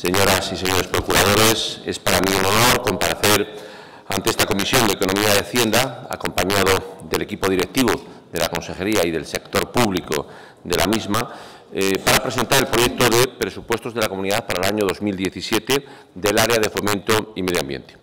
señoras y señores procuradores, es para mí un honor comparecer ante esta Comisión de Economía y Hacienda, acompañado del equipo directivo de la Consejería y del sector público de la misma, eh, para presentar el proyecto de presupuestos de la Comunidad para el año 2017 del área de fomento y medio ambiente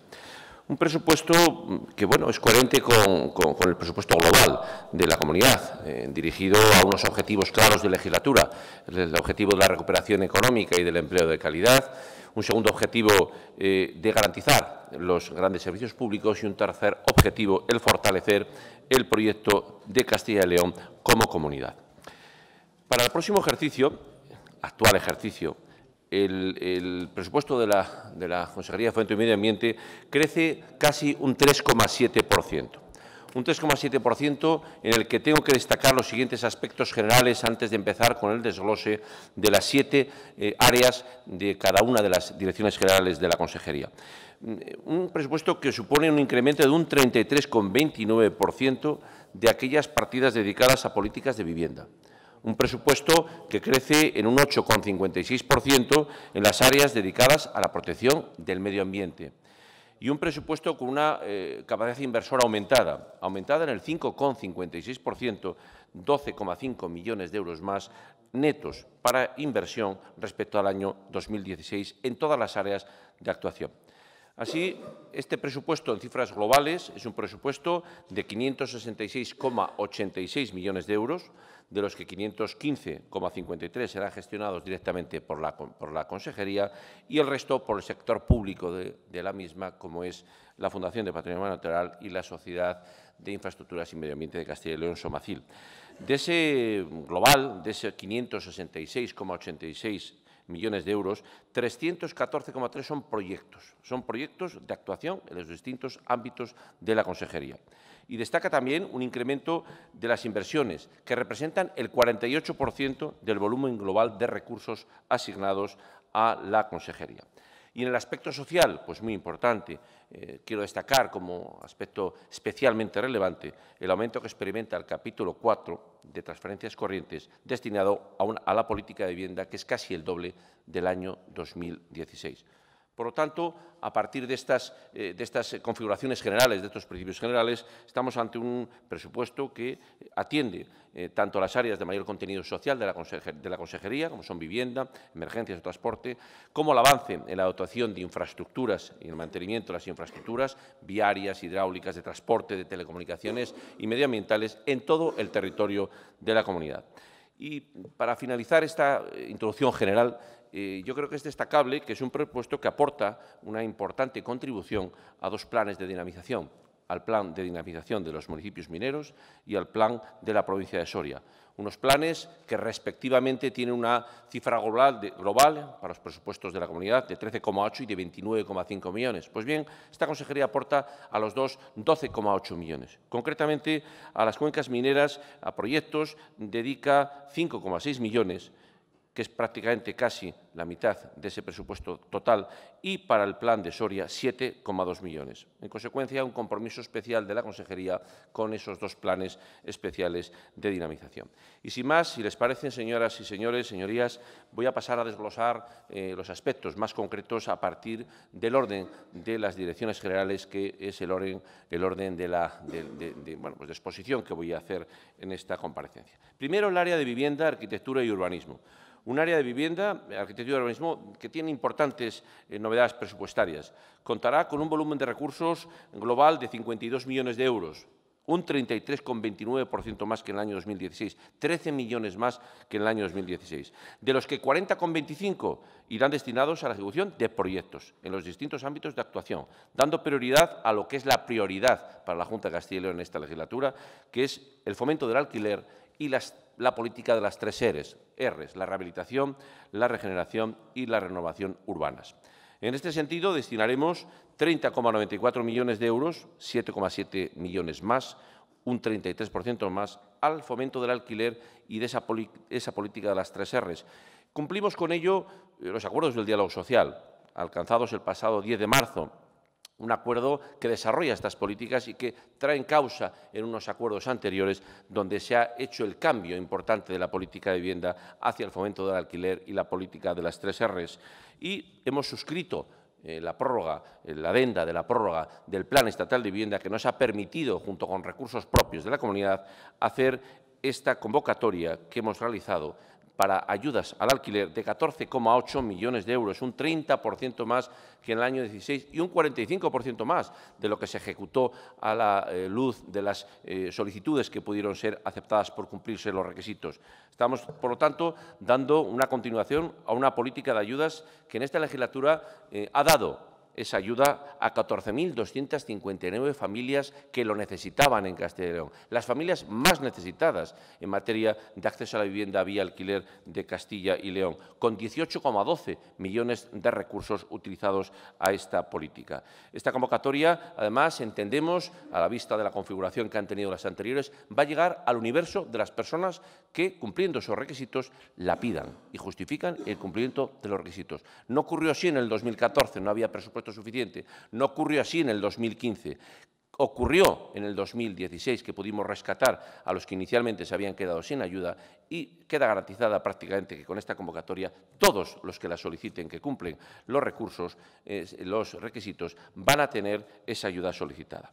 un presupuesto que bueno es coherente con, el presupuesto global de la comunidad, eh, dirigido a unos objetivos claros de legislatura, el objetivo de la recuperación económica y del empleo de calidad, un segundo objetivo eh, de garantizar los grandes servicios públicos y un tercer objetivo, el fortalecer el proyecto de Castilla y León como comunidad. Para el próximo ejercicio, actual ejercicio, el, presupuesto de la, Consejería de Fuente y Medio Ambiente crece casi un 3,7%. Un 3,7% en el que tengo que destacar los siguientes aspectos generales antes de empezar con el desglose de las siete eh, áreas de cada una de las direcciones generales de la Consejería. Mm, un presupuesto que supone un incremento de un 33,29% de aquellas partidas dedicadas a políticas de vivienda un presupuesto que crece en un 8,56% en las áreas dedicadas a la protección del medio ambiente y un presupuesto con una eh, capacidad inversora aumentada, aumentada en el 5,56%, 12,5 millones de euros más netos para inversión respecto al año 2016 en todas las áreas de actuación. Así, este presupuesto en cifras globales es un presupuesto de 566,86 millones de euros, de los que 515,53 serán gestionados directamente por la, Consejería y el resto por el sector público de, de la misma, como es la Fundación de Patrimonio Natural y la Sociedad de Infraestructuras y Medio Ambiente de Castilla y León, Somacil. De ese global, de ese 566,86 millones de euros, 314,3 son proyectos, son proyectos de actuación en los distintos ámbitos de la consejería. Y destaca también un incremento de las inversiones, que representan el 48% del volumen global de recursos asignados a la consejería. Y en el aspecto social, pues muy importante, eh, quiero destacar como aspecto especialmente relevante el aumento que experimenta el capítulo 4 de transferencias corrientes destinado a, a la política de vivienda, que es casi el doble del año 2016. Por lo tanto, a partir eh, de estas, configuraciones generales, de estos principios generales, estamos ante un presupuesto que eh, atiende eh, tanto las áreas de mayor contenido social de la, Consejería, como son vivienda, emergencias o transporte, como el avance en la dotación de infraestructuras y el mantenimiento de las infraestructuras viarias, hidráulicas, de transporte, de telecomunicaciones y medioambientales en todo el territorio de la comunidad. Y para finalizar esta introducción general, yo creo que es destacable que es un presupuesto que aporta una importante contribución a dos planes de dinamización, al plan de dinamización de los municipios mineros y al plan de la provincia de Soria. Unos planes que respectivamente tienen una cifra global, global para los presupuestos de la comunidad de 13,8 y de 29,5 millones. Pues bien, esta consejería aporta a los dos 12,8 millones. Concretamente, a las cuencas mineras, a proyectos, dedica 5,6 millones que es prácticamente casi la mitad de ese presupuesto total, y para el plan de Soria 7,2 millones. En consecuencia, un compromiso especial de la Consejería con esos dos planes especiales de dinamización. Y sin más, si les parece, señoras y señores, señorías, voy a pasar a desglosar eh, los aspectos más concretos a partir del orden de las direcciones generales, que es el orden, orden de la pues exposición que voy a hacer en esta comparecencia. Primero, el área de vivienda, arquitectura y urbanismo. Un área de vivienda, arquitectura y urbanismo, que tiene importantes eh, novedades presupuestarias. Contará con un volumen de recursos global de 52 millones de euros, un 33,29% más que en el año 2016, 13 millones más que en el año 2016, de los que 40,25 irán destinados a la ejecución de proyectos en los distintos ámbitos de actuación, dando prioridad a lo que es la prioridad para la Junta de Castilla y León en esta legislatura, que es el fomento del alquiler y las la política de las tres R's, la rehabilitación, la regeneración y la renovación urbanas. En este sentido, destinaremos 30,94 millones de euros, 7,7 millones más, un 33% más, al fomento del alquiler y de esa, esa política de las tres R's. Cumplimos con ello eh, los acuerdos del diálogo social, alcanzados el pasado 10 de marzo un acuerdo que desarrolla estas políticas y que trae en causa en unos acuerdos anteriores donde se ha hecho el cambio importante de la política de vivienda hacia el fomento del alquiler y la política de las tres Rs. Y hemos suscrito eh, la prórroga, eh, la adenda de la prórroga del Plan Estatal de Vivienda que nos ha permitido, junto con recursos propios de la comunidad, hacer esta convocatoria que hemos realizado para ayudas al alquiler de 14,8 millones de euros, un 30% más que en el año 16 y un 45% más de lo que se ejecutó a la eh, luz de las eh, solicitudes que pudieron ser aceptadas por cumplirse los requisitos. Estamos, por lo tanto, dando una continuación a una política de ayudas que en esta legislatura eh, ha dado esa ayuda a 14.259 familias que lo necesitaban en Castilla y León, las familias más necesitadas en materia de acceso a la vivienda vía alquiler de Castilla y León, con 18,12 millones de recursos utilizados a esta política. Esta convocatoria, además, entendemos, a la vista de la configuración que han tenido las anteriores, va a llegar al universo de las personas que, cumpliendo sus requisitos, la pidan y justifican el cumplimiento de los requisitos. No ocurrió así en el 2014, no había presupuesto suficiente. No ocurrió así en el 2015. Ocurrió en el 2016 que pudimos rescatar a los que inicialmente se habían quedado sin ayuda y queda garantizada prácticamente que con esta convocatoria todos los que la soliciten, que cumplen los recursos, eh, los requisitos, van a tener esa ayuda solicitada.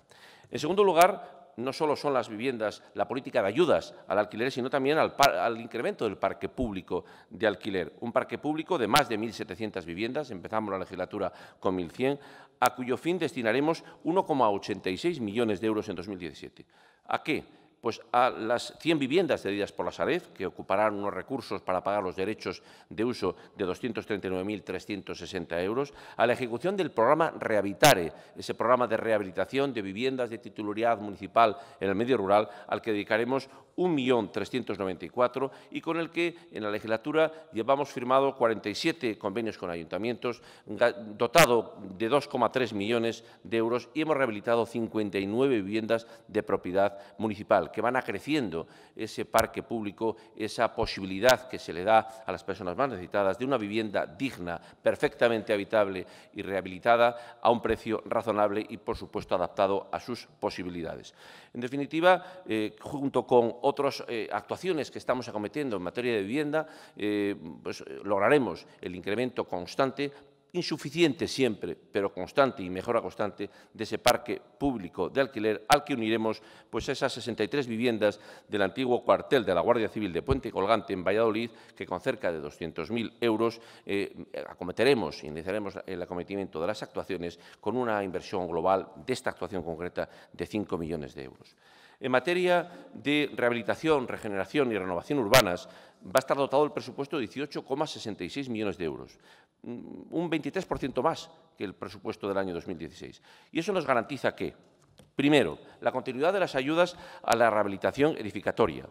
En segundo lugar, no solo son las viviendas, la política de ayudas al alquiler, sino también al, incremento del parque público de alquiler. Un parque público de más de 1.700 viviendas, empezamos la legislatura con 1.100, a cuyo fin destinaremos 1,86 millones de euros en 2017. ¿A qué? pues a las 100 viviendas cedidas por la Saref, que ocuparán unos recursos para pagar los derechos de uso de 239.360 euros, a la ejecución del programa rehabilitare, ese programa de rehabilitación de viviendas de titularidad municipal en el medio rural, al que dedicaremos 1.394.000 y con el que en la legislatura llevamos firmado 47 convenios con ayuntamientos, dotado de 2,3 millones de euros y hemos rehabilitado 59 viviendas de propiedad municipal que van creciendo ese parque público, esa posibilidad que se le da a las personas más necesitadas de una vivienda digna, perfectamente habitable y rehabilitada a un precio razonable y, por supuesto, adaptado a sus posibilidades. En definitiva, eh, junto con otras eh, actuaciones que estamos acometiendo en materia de vivienda, eh, pues, lograremos el incremento constante insuficiente siempre, pero constante y mejora constante, de ese parque público de alquiler al que uniremos pues, esas 63 viviendas del antiguo cuartel de la Guardia Civil de Puente Colgante en Valladolid, que con cerca de 200.000 euros eh, acometeremos y iniciaremos el acometimiento de las actuaciones con una inversión global de esta actuación concreta de 5 millones de euros. En materia de rehabilitación, regeneración y renovación urbanas, va a estar dotado el presupuesto de 18,66 millones de euros. Mm, un 23% más que el presupuesto del año 2016. Y eso nos garantiza que, primero, la continuidad de las ayudas a la rehabilitación edificatoria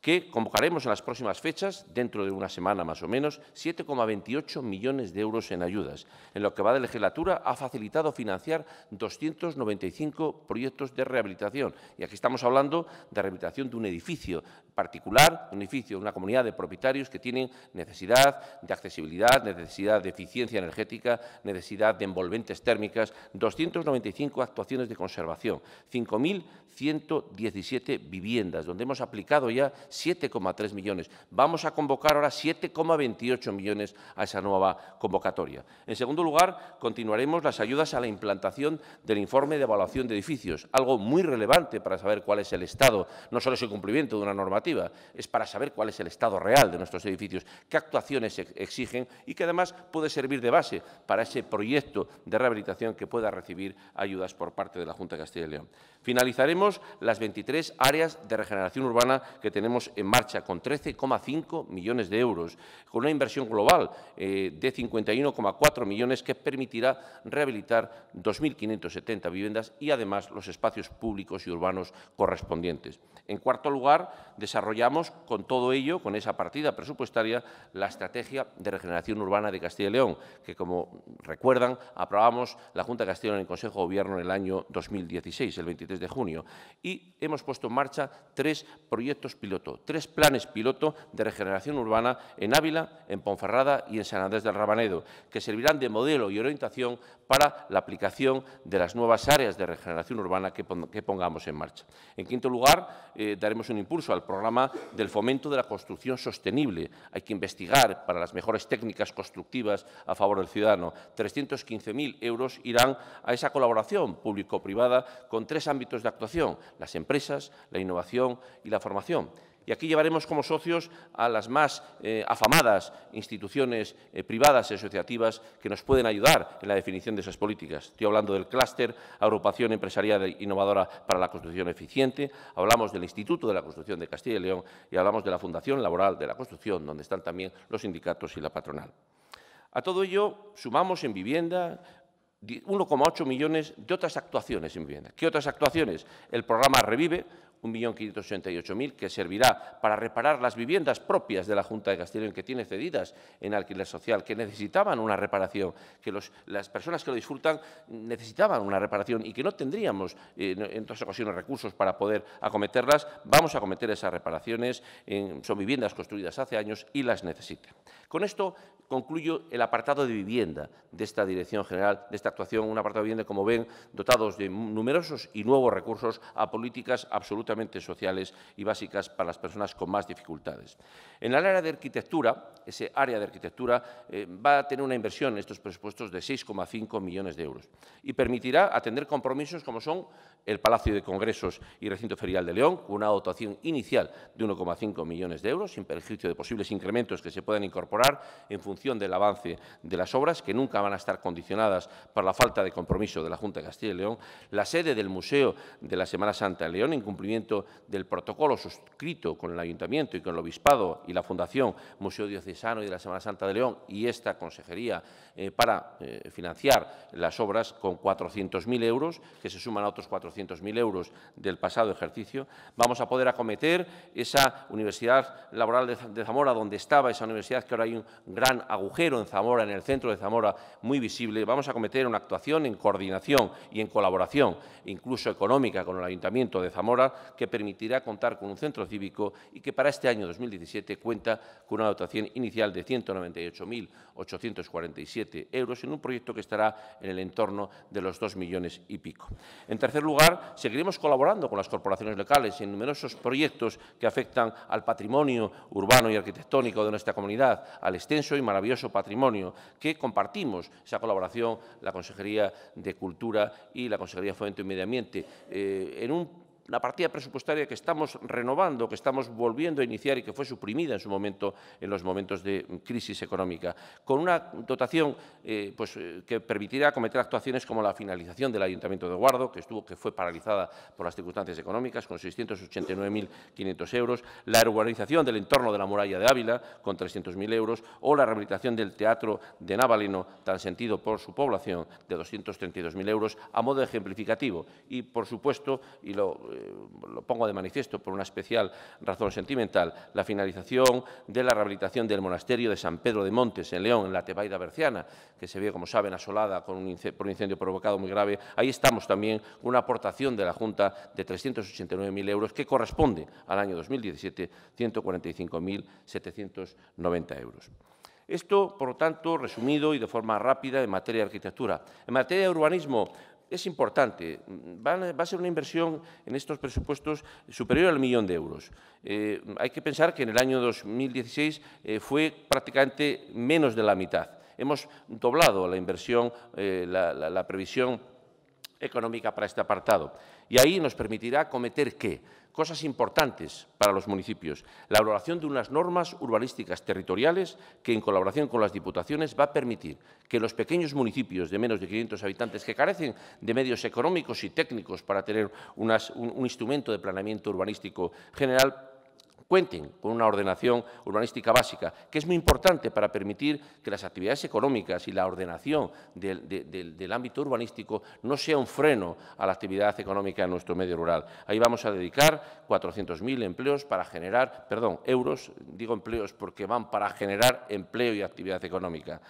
que convocaremos en las próximas fechas, dentro de una semana más o menos, 7,28 millones de euros en ayudas. En lo que va de legislatura, ha facilitado financiar 295 proyectos de rehabilitación. Y aquí estamos hablando de rehabilitación de un edificio particular, un edificio, de una comunidad de propietarios que tienen necesidad de accesibilidad, necesidad de eficiencia energética, necesidad de envolventes térmicas, 295 actuaciones de conservación, 5.117 viviendas, donde hemos aplicado ya 7,3 millones. Vamos a convocar ahora 7,28 millones a esa nueva convocatoria. En segundo lugar, continuaremos las ayudas a la implantación del informe de evaluación de edificios, algo muy relevante para saber cuál es el estado, no solo es el cumplimiento de una normativa, es para saber cuál es el estado real de nuestros edificios, qué actuaciones exigen y que además puede servir de base para ese proyecto de rehabilitación que pueda recibir ayudas por parte de la Junta de Castilla y León. Finalizaremos las 23 áreas de regeneración urbana que tenemos en marcha con 13,5 millones de euros, con una inversión global eh, de 51,4 millones que permitirá rehabilitar 2.570 viviendas y, además, los espacios públicos y urbanos correspondientes. En cuarto lugar, desarrollamos con todo ello, con esa partida presupuestaria, la estrategia de regeneración urbana de Castilla y León, que, como recuerdan, aprobamos la Junta de Castilla y León en el Consejo de Gobierno en el año 2016, el 23 de junio, y hemos puesto en marcha tres proyectos pilotos tres planes piloto de regeneración urbana en Ávila, en Ponferrada y en San Andrés del Rabanedo, que servirán de modelo y orientación para la aplicación de las nuevas áreas de regeneración urbana que, pongamos en marcha. En quinto lugar, eh, daremos un impulso al programa del fomento de la construcción sostenible. Hay que investigar para las mejores técnicas constructivas a favor del ciudadano. 315.000 euros irán a esa colaboración público-privada con tres ámbitos de actuación, las empresas, la innovación y la formación. Y aquí llevaremos como socios a las más eh, afamadas instituciones eh, privadas y asociativas que nos pueden ayudar en la definición de esas políticas. Estoy hablando del clúster Agrupación Empresarial e Innovadora para la Construcción Eficiente, hablamos del Instituto de la Construcción de Castilla y León y hablamos de la Fundación Laboral de la Construcción, donde están también los sindicatos y la patronal. A todo ello sumamos en vivienda 1,8 millones de otras actuaciones en vivienda. ¿Qué otras actuaciones? El programa Revive, 1.588.000 que servirá para reparar las viviendas propias de la Junta de Castellón que tiene cedidas en alquiler social, que necesitaban una reparación, que las personas que lo disfrutan necesitaban una reparación y que no tendríamos eh, en todas ocasiones recursos para poder acometerlas, vamos a acometer esas reparaciones, son viviendas construidas hace años y las necesitan. Con esto concluyo el apartado de vivienda de esta Dirección General, de esta actuación, un apartado de vivienda, como ven, dotados de numerosos y nuevos recursos a políticas absolutamente sociales y básicas para las personas con más dificultades. En el área de arquitectura, ese área de arquitectura eh, va a tener una inversión en estos presupuestos de 6,5 millones de euros y permitirá atender compromisos como son el Palacio de Congresos y Recinto Ferial de León, con una dotación inicial de 1,5 millones de euros, sin perjuicio de posibles incrementos que se puedan incorporar en función del avance de las obras, que nunca van a estar condicionadas por la falta de compromiso de la Junta de Castilla y León, la sede del Museo de la Semana Santa de León, en cumplimiento del protocolo suscrito con el Ayuntamiento y con el Obispado y la Fundación Museo Diocesano y de la Semana Santa de León y esta Consejería eh, para eh, financiar las obras con 400.000 euros, que se suman a otros 400.000 euros del pasado ejercicio, vamos a poder acometer esa Universidad Laboral de, de Zamora, donde estaba esa universidad, que ahora hay un gran agujero en Zamora, en el centro de Zamora, muy visible. Vamos a acometer una actuación en coordinación y en colaboración, incluso económica, con el Ayuntamiento de Zamora, que permitirá contar con un centro cívico y que para este año 2017 cuenta con una dotación inicial de 198.847 euros en un proyecto que estará en el entorno de los 2 millones y pico. En tercer lugar, seguiremos colaborando con las corporaciones locales en numerosos proyectos que afectan al patrimonio urbano y arquitectónico de nuestra comunidad, al extenso y maravilloso patrimonio que compartimos, esa colaboración, la Consejería de Cultura y la Consejería de Fomento y Medio Ambiente, eh, en un la partida presupuestaria que estamos renovando, que estamos volviendo a iniciar y que fue suprimida en su momento en los momentos de crisis económica, con una dotación eh, pues, eh, que permitirá cometer actuaciones como la finalización del Ayuntamiento de Guardo, que, estuvo, que fue paralizada por las circunstancias económicas, con 689.500 euros, la urbanización del entorno de la muralla de Ávila, con 300.000 euros, o la rehabilitación del Teatro de Navalino, tan sentido por su población, de 232.000 euros, a modo ejemplificativo. Y, por supuesto, y lo eh, lo pongo de manifiesto por una especial razón sentimental, la finalización de la rehabilitación del monasterio de San Pedro de Montes, en León, en la Tebaida Berciana, que se ve, como saben, asolada por un incendio provocado muy grave. Ahí estamos también con una aportación de la Junta de 389.000 euros, que corresponde al año 2017, 145.790 euros. Esto, por lo tanto, resumido y de forma rápida en materia de arquitectura. En materia de urbanismo, es importante. Va a, ser una inversión en estos presupuestos superior al millón de euros. Eh, hay que pensar que en el año 2016 eh, fue prácticamente menos de la mitad. Hemos doblado la inversión, eh, la, la previsión económica para este apartado. Y ahí nos permitirá cometer qué? cosas importantes para los municipios. La elaboración de unas normas urbanísticas territoriales que, en colaboración con las diputaciones, va a permitir que los pequeños municipios de menos de 500 habitantes que carecen de medios económicos y técnicos para tener un instrumento de planeamiento urbanístico general cuenten con una ordenación urbanística básica, que es muy importante para permitir que las actividades económicas y la ordenación del, ámbito urbanístico no sea un freno a la actividad económica en nuestro medio rural. Ahí vamos a dedicar 400.000 empleos para generar, perdón, euros, digo empleos porque van para generar empleo y actividad económica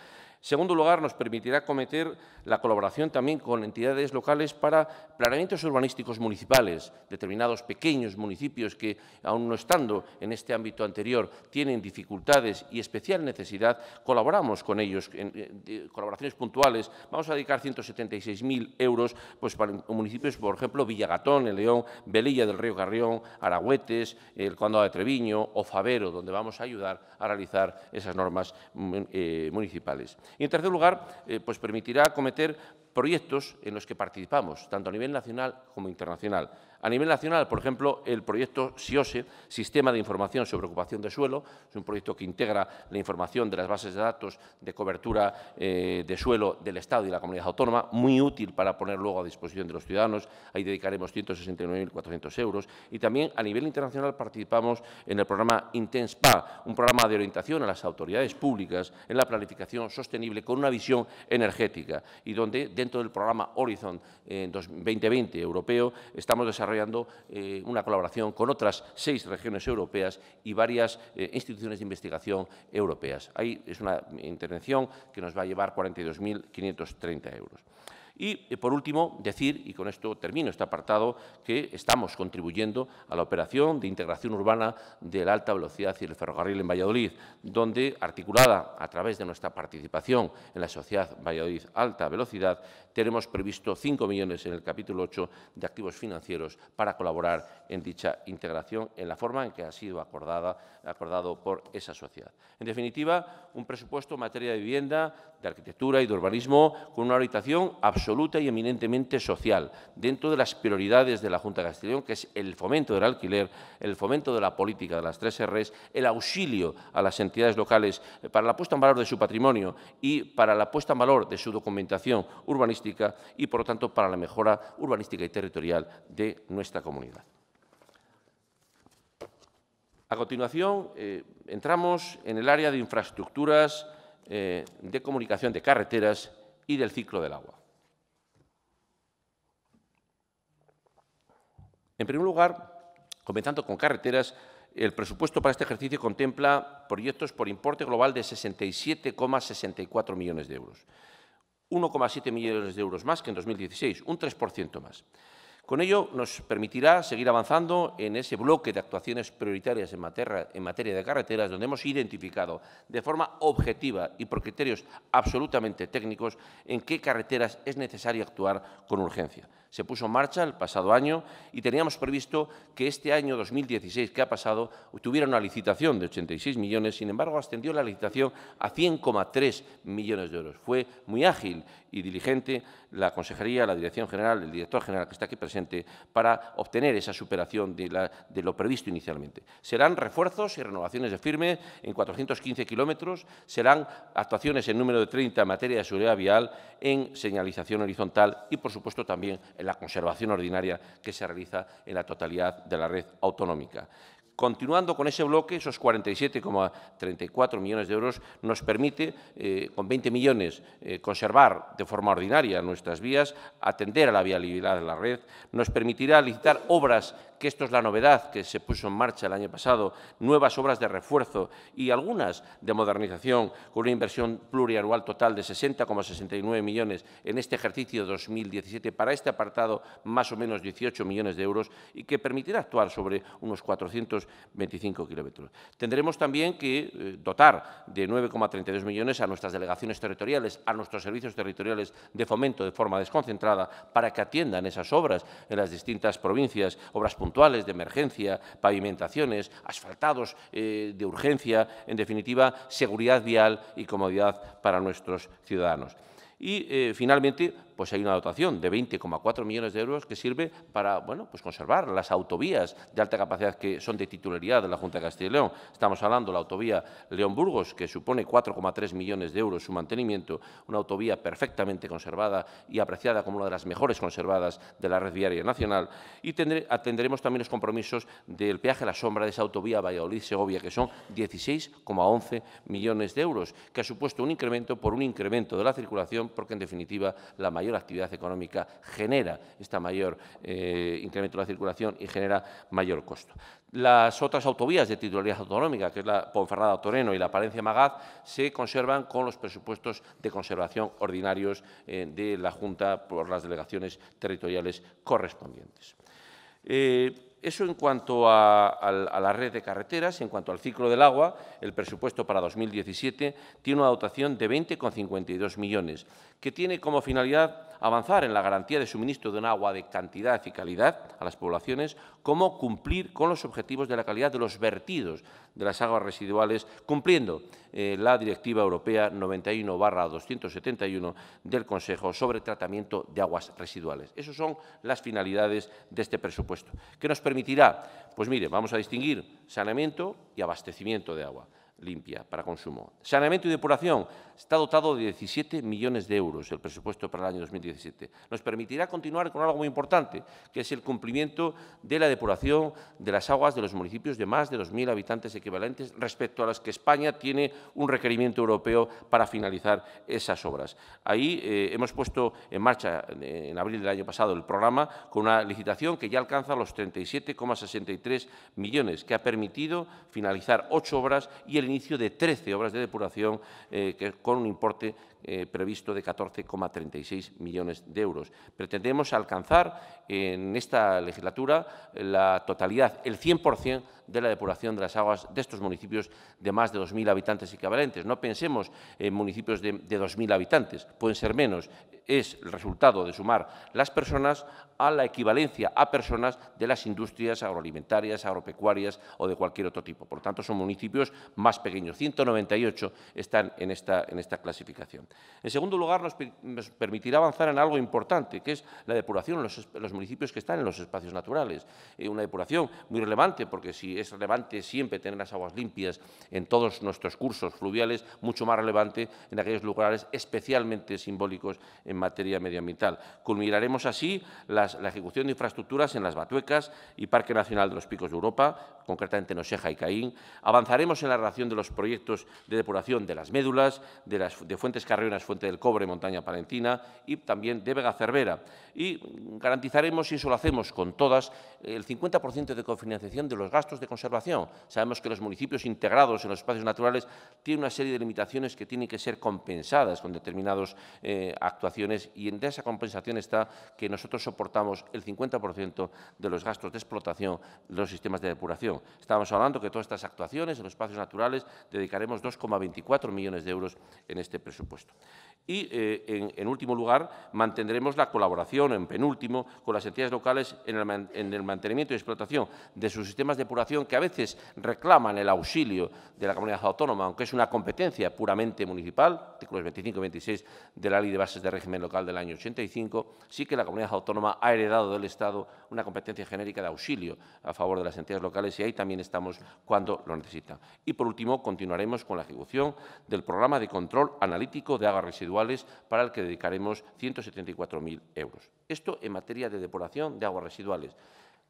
segundo lugar, nos permitirá cometer la colaboración también con entidades locales para planeamientos urbanísticos municipales, determinados pequeños municipios que, aún no estando en este ámbito anterior, tienen dificultades y especial necesidad, colaboramos con ellos en, eh, colaboraciones puntuales. Vamos a dedicar 176.000 euros pues, para municipios, por ejemplo, Villagatón, El León, Belilla del Río Carrión, Aragüetes, el Condado de Treviño o Favero, donde vamos a ayudar a realizar esas normas mm, eh, municipales. Y en tercer lugar, eh, pues permitirá acometer proyectos en los que participamos, tanto a nivel nacional como internacional. A nivel nacional, por ejemplo, el proyecto SIOSE, Sistema de Información sobre Ocupación de Suelo, es un proyecto que integra la información de las bases de datos de cobertura eh, de suelo del Estado y la comunidad autónoma, muy útil para poner luego a disposición de los ciudadanos. Ahí dedicaremos 169.400 euros. Y también a nivel internacional participamos en el programa INTENSPA, un programa de orientación a las autoridades públicas en la planificación sostenible con una visión energética y donde dentro del programa Horizon 2020 eh, europeo estamos desarrollando creando eh, una colaboración con otras seis regiones europeas y varias eh, instituciones de investigación europeas. Ahí es una intervención que nos va a llevar 42.530 euros. Y, eh, por último, decir, y con esto termino este apartado, que estamos contribuyendo a la operación de integración urbana de la alta velocidad y el ferrocarril en Valladolid, donde, articulada a través de nuestra participación en la sociedad Valladolid Alta Velocidad, tenemos previsto 5 millones en el capítulo 8 de activos financieros para colaborar en dicha integración en la forma en que ha sido acordada, acordado por esa sociedad. En definitiva, un presupuesto en materia de vivienda de arquitectura y de urbanismo con una orientación absoluta y eminentemente social, dentro de las prioridades de la Junta de Castellón, que es el fomento del alquiler, el fomento de la política de las tres Rs, el auxilio a las entidades locales eh, para la puesta en valor de su patrimonio y para la puesta en valor de su documentación urbanística y, por lo tanto, para la mejora urbanística y territorial de nuestra comunidad. A continuación, eh, entramos en el área de infraestructuras eh, de comunicación de carreteras y del ciclo del agua. En primer lugar, comenzando con carreteras, el presupuesto para este ejercicio contempla proyectos por importe global de 67,64 millones de euros. 1,7 millones de euros más que en 2016, un 3% más. Con ello nos permitirá seguir avanzando en ese bloque de actuaciones prioritarias en materia, de carreteras, donde hemos identificado de forma objetiva y por criterios absolutamente técnicos en qué carreteras es necesario actuar con urgencia se puso en marcha el pasado año y teníamos previsto que este año 2016 que ha pasado tuviera una licitación de 86 millones, sin embargo ascendió la licitación a 100,3 millones de euros. Fue muy ágil y diligente la Consejería, la Dirección General, el Director General que está aquí presente para obtener esa superación de, la, de lo previsto inicialmente. Serán refuerzos y renovaciones de firme en 415 kilómetros, serán actuaciones en número de 30 en materia de seguridad vial, en señalización horizontal y, por supuesto, también el la conservación ordinaria que se realiza en la totalidad de la red autonómica. Continuando con ese bloque, esos 47,34 millones de euros nos permite, eh, con 20 millones, eh, conservar de forma ordinaria nuestras vías, atender a la viabilidad de la red, nos permitirá licitar obras que esto es la novedad que se puso en marcha el año pasado, nuevas obras de refuerzo y algunas de modernización, con una inversión plurianual total de 60,69 millones en este ejercicio 2017 para este apartado más o menos 18 millones de euros y que permitirá actuar sobre unos 425 kilómetros. Tendremos también que eh, dotar de 9,32 millones a nuestras delegaciones territoriales, a nuestros servicios territoriales de fomento de forma desconcentrada para que atiendan esas obras en las distintas provincias, obras puntuales puntuales de emergencia, pavimentaciones, asfaltados eh, de urgencia, en definitiva, seguridad vial y comodidad para nuestros ciudadanos. Y eh, finalmente, pues hay una dotación de 20,4 millones de euros que sirve para bueno, pues conservar las autovías de alta capacidad que son de titularidad de la Junta de Castilla y León. Estamos hablando de la autovía León-Burgos, que supone 4,3 millones de euros su mantenimiento, una autovía perfectamente conservada y apreciada como una de las mejores conservadas de la red viaria nacional. Y atenderemos también los compromisos del peaje a la sombra de esa autovía Valladolid-Segovia, que son 16,11 millones de euros, que ha supuesto un incremento por un incremento de la circulación porque en definitiva la mayor actividad económica genera este mayor eh, incremento de la circulación y genera mayor costo. Las otras autovías de titularidad autonómica, que es la Ponferrada-Toreno y la Palencia-Magaz, se conservan con los presupuestos de conservación ordinarios eh, de la Junta por las delegaciones territoriales correspondientes. Eh, eso en cuanto a, la red de carreteras, en cuanto al ciclo del agua, el presupuesto para 2017 tiene una dotación de 20,52 millones, que tiene como finalidad avanzar en la garantía de suministro de un agua de cantidad y calidad a las poblaciones, como cumplir con los objetivos de la calidad de los vertidos de las aguas residuales, cumpliendo eh, la Directiva Europea 91-271 del Consejo sobre tratamiento de aguas residuales. Esas son las finalidades de este presupuesto. ¿Qué nos permitirá? Pues mire, vamos a distinguir saneamiento y abastecimiento de agua limpia para consumo. Saneamiento y depuración. Está dotado de 17 millones de euros el presupuesto para el año 2017. Nos permitirá continuar con algo muy importante, que es el cumplimiento de la depuración de las aguas de los municipios de más de 2.000 habitantes equivalentes respecto a las que España tiene un requerimiento europeo para finalizar esas obras. Ahí eh, hemos puesto en marcha eh, en abril del año pasado el programa con una licitación que ya alcanza los 37,63 millones, que ha permitido finalizar ocho obras y el inicio de 13 obras de depuración eh, que, con un importe eh, previsto de 14,36 millones de euros. Pretendemos alcanzar en esta legislatura la totalidad, el 100% de la depuración de las aguas de estos municipios de más de 2.000 habitantes equivalentes. No pensemos en municipios de, 2.000 habitantes, pueden ser menos. Es el resultado de sumar las personas a la equivalencia a personas de las industrias agroalimentarias, agropecuarias o de cualquier otro tipo. Por tanto, son municipios más pequeños. 198 están en esta, en esta clasificación. En segundo lugar, nos, permitirá avanzar en algo importante, que es la depuración en los, municipios que están en los espacios naturales. Eh, una depuración muy relevante, porque si es relevante siempre tener las aguas limpias en todos nuestros cursos fluviales, mucho más relevante en aquellos lugares especialmente simbólicos en materia medioambiental. Culminaremos así la ejecución de infraestructuras en las Batuecas y Parque Nacional de los Picos de Europa, concretamente en Oseja y Caín. Avanzaremos en la relación de los proyectos de depuración de las médulas, de, las, de fuentes carreras una Fuente del Cobre, Montaña Palentina y también de Vega Cervera. Y garantizaremos, y eso lo hacemos con todas, el 50% de cofinanciación de los gastos de conservación. Sabemos que los municipios integrados en los espacios naturales tienen una serie de limitaciones que tienen que ser compensadas con determinadas eh, actuaciones y en esa compensación está que nosotros soportamos el 50% de los gastos de explotación de los sistemas de depuración. Estamos hablando que todas estas actuaciones en los espacios naturales dedicaremos 2,24 millones de euros en este presupuesto. Christ. Y, eh, en, último lugar, mantendremos la colaboración, en penúltimo, con las entidades locales en el, mantenimiento y explotación de sus sistemas de depuración, que a veces reclaman el auxilio de la comunidad autónoma, aunque es una competencia puramente municipal, artículos 25 y 26 de la Ley de Bases de Régimen Local del año 85, sí que la comunidad autónoma ha heredado del Estado una competencia genérica de auxilio a favor de las entidades locales y ahí también estamos cuando lo necesitan. Y, por último, continuaremos con la ejecución del programa de control analítico de agua residual, para el que dedicaremos 174.000 euros. Esto en materia de depuración de aguas residuales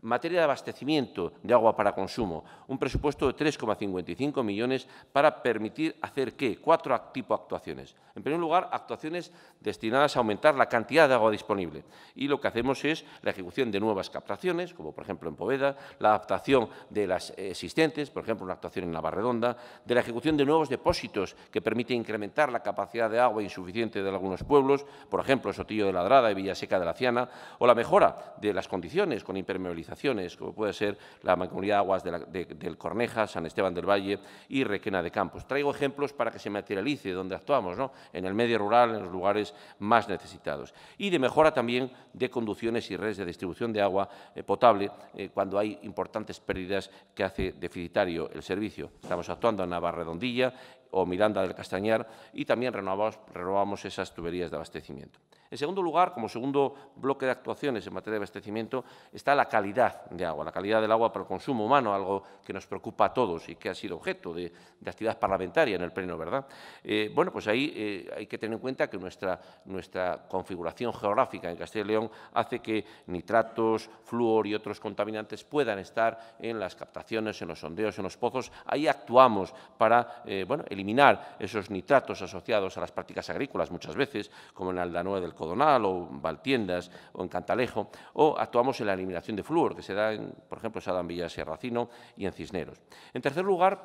materia de abastecimiento de agua para consumo, un presupuesto de 3,55 millones para permitir hacer qué? Cuatro tipo de actuaciones. En primer lugar, actuaciones destinadas a aumentar la cantidad de agua disponible. Y lo que hacemos es la ejecución de nuevas captaciones, como por ejemplo en Poveda, la adaptación de las existentes, por ejemplo una actuación en Navarredonda, de la ejecución de nuevos depósitos que permite incrementar la capacidad de agua insuficiente de algunos pueblos, por ejemplo Sotillo de Ladrada y Villaseca de la Ciana, o la mejora de las condiciones con impermeabilización como puede ser la Mancomunidad Aguas de, Aguas del Corneja, San Esteban del Valle y Requena de Campos. Traigo ejemplos para que se materialice donde actuamos, ¿no? en el medio rural, en los lugares más necesitados. Y de mejora también de conducciones y redes de distribución de agua eh, potable eh, cuando hay importantes pérdidas que hace deficitario el servicio. Estamos actuando en Navarredondilla o Miranda del Castañar y también renovamos esas tuberías de abastecimiento. En segundo lugar, como segundo bloque de actuaciones en materia de abastecimiento, está la calidad de agua, la calidad del agua para el consumo humano, algo que nos preocupa a todos y que ha sido objeto de, actividad parlamentaria en el Pleno, ¿verdad? Eh, bueno, pues ahí eh, hay que tener en cuenta que nuestra, nuestra configuración geográfica en Castilla y León hace que nitratos, flúor y otros contaminantes puedan estar en las captaciones, en los sondeos, en los pozos. Ahí actuamos para eh, bueno, eliminar esos nitratos asociados a las prácticas agrícolas muchas veces, como en Aldanue del Codonal o Valtiendas o en Cantalejo, o actuamos en la eliminación de flúor, que se da, en, por ejemplo, en Sadam Villas y Racino y en Cisneros. En tercer lugar,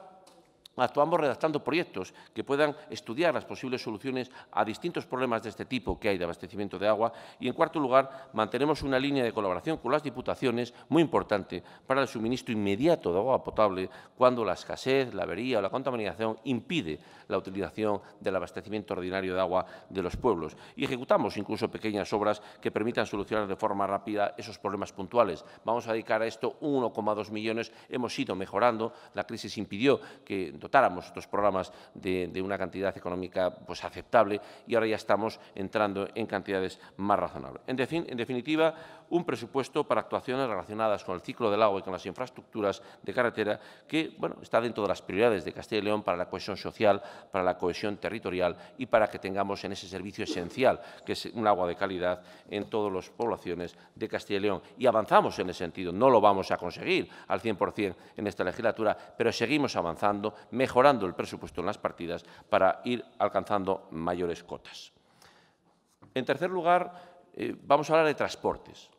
actuamos redactando proyectos que puedan estudiar las posibles soluciones a distintos problemas de este tipo que hay de abastecimiento de agua y, en cuarto lugar, mantenemos una línea de colaboración con las diputaciones muy importante para el suministro inmediato de agua potable cuando la escasez, la avería o la contaminación impide la utilización del abastecimiento ordinario de agua de los pueblos y ejecutamos incluso pequeñas obras que permitan solucionar de forma rápida esos problemas puntuales. Vamos a dedicar a esto 1,2 millones, hemos ido mejorando, la crisis impidió que dotáramos estos programas de, una cantidad económica pues, aceptable y ahora ya estamos entrando en cantidades más razonables. En, definitiva, un presupuesto para actuaciones relacionadas con el ciclo del agua y con las infraestructuras de carretera que bueno, está dentro de las prioridades de Castilla y León para la cohesión social, para la cohesión territorial y para que tengamos en ese servicio esencial, que es un agua de calidad, en todas las poblaciones de Castilla y León. Y avanzamos en ese sentido. No lo vamos a conseguir al 100% en esta legislatura, pero seguimos avanzando, mejorando el presupuesto en las partidas para ir alcanzando mayores cotas. En tercer lugar, eh, vamos a hablar de transportes.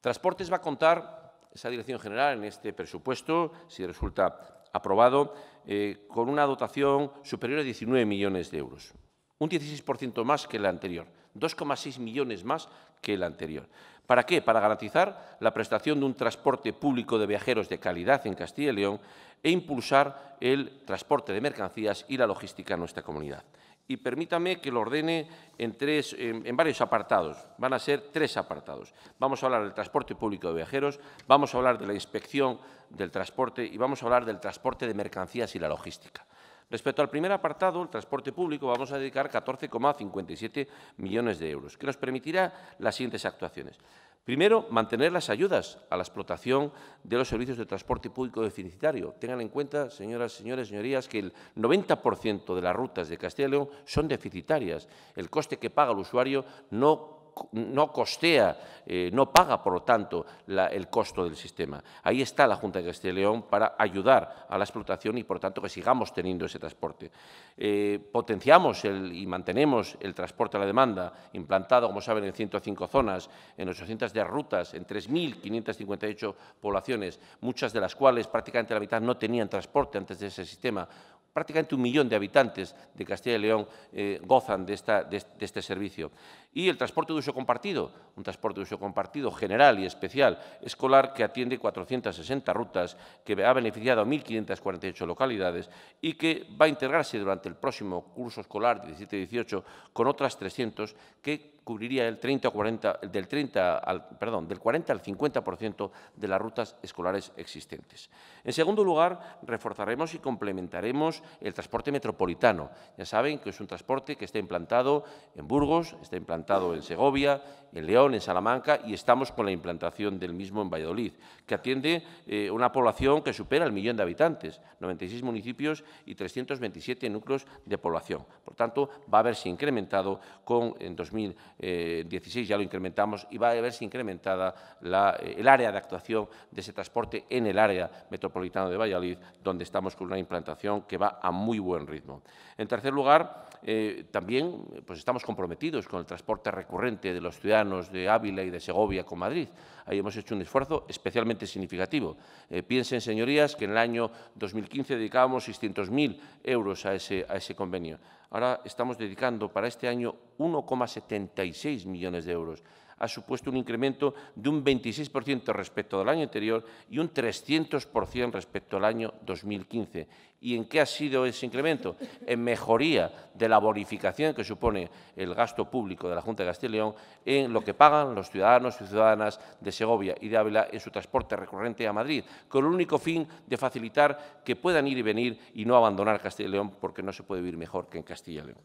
Transportes va a contar esa dirección general en este presupuesto, si resulta aprobado, eh, con una dotación superior a 19 millones de euros, un 16% más que la anterior, 2,6 millones más que la anterior. ¿Para qué? Para garantizar la prestación de un transporte público de viajeros de calidad en Castilla y León e impulsar el transporte de mercancías y la logística en nuestra comunidad. Y permítame que lo ordene en, tres, en, varios apartados. Van a ser tres apartados. Vamos a hablar del transporte público de viajeros, vamos a hablar de la inspección del transporte y vamos a hablar del transporte de mercancías y la logística. Respecto al primer apartado, el transporte público, vamos a dedicar 14,57 millones de euros, que nos permitirá las siguientes actuaciones. Primero, mantener las ayudas a la explotación de los servicios de transporte público deficitario. Tengan en cuenta, señoras, señores, señorías, que el 90% de las rutas de Castilla y León son deficitarias. El coste que paga el usuario no no costea, eh, no paga, por lo tanto, el costo del sistema. Ahí está la Junta de Castilla y León para ayudar a la explotación y, por tanto, que sigamos teniendo ese transporte. Eh, potenciamos el, y mantenemos el transporte a la demanda, implantado, como saben, en 105 zonas, en 800 de rutas, en 3.558 poblaciones, muchas de las cuales prácticamente la mitad no tenían transporte antes de ese sistema prácticamente un millón de habitantes de Castilla y León eh, gozan de, de, este servicio. Y el transporte de uso compartido, un transporte de uso compartido general y especial escolar que atiende 460 rutas, que ha beneficiado a 1.548 localidades y que va a integrarse durante el próximo curso escolar 17-18 con otras 300 que cubriría el 30 o 40, del, 30 al, perdón, del 40 al 50% de las rutas escolares existentes. En segundo lugar, reforzaremos y complementaremos el transporte metropolitano. Ya saben que es un transporte que está implantado en Burgos, está implantado en Segovia, en León, en Salamanca y estamos con la implantación del mismo en Valladolid, que atiende eh, una población que supera el millón de habitantes, 96 municipios y 327 núcleos de población. Por tanto, va a haberse incrementado con en 2020 eh, 16 ya lo incrementamos y va a verse incrementada eh, el área de actuación de ese transporte en el área metropolitana de Valladolid, donde estamos con una implantación que va a muy buen ritmo. En tercer lugar, eh, también pues estamos comprometidos con el transporte recurrente de los ciudadanos de Ávila y de Segovia con Madrid. Ahí hemos hecho un esfuerzo especialmente significativo. Eh, piensen, señorías, que en el año 2015 dedicábamos 600.000 euros a ese, a ese convenio. Ahora estamos dedicando para este año 1,76 millones de euros ha supuesto un incremento de un 26% respecto del año anterior y un 300% respecto al año 2015. ¿Y en qué ha sido ese incremento? En mejoría de la bonificación que supone el gasto público de la Junta de Castilla y León en lo que pagan los ciudadanos y ciudadanas de Segovia y de Ávila en su transporte recurrente a Madrid, con el único fin de facilitar que puedan ir y venir y no abandonar Castilla y León porque no se puede vivir mejor que en Castilla y León.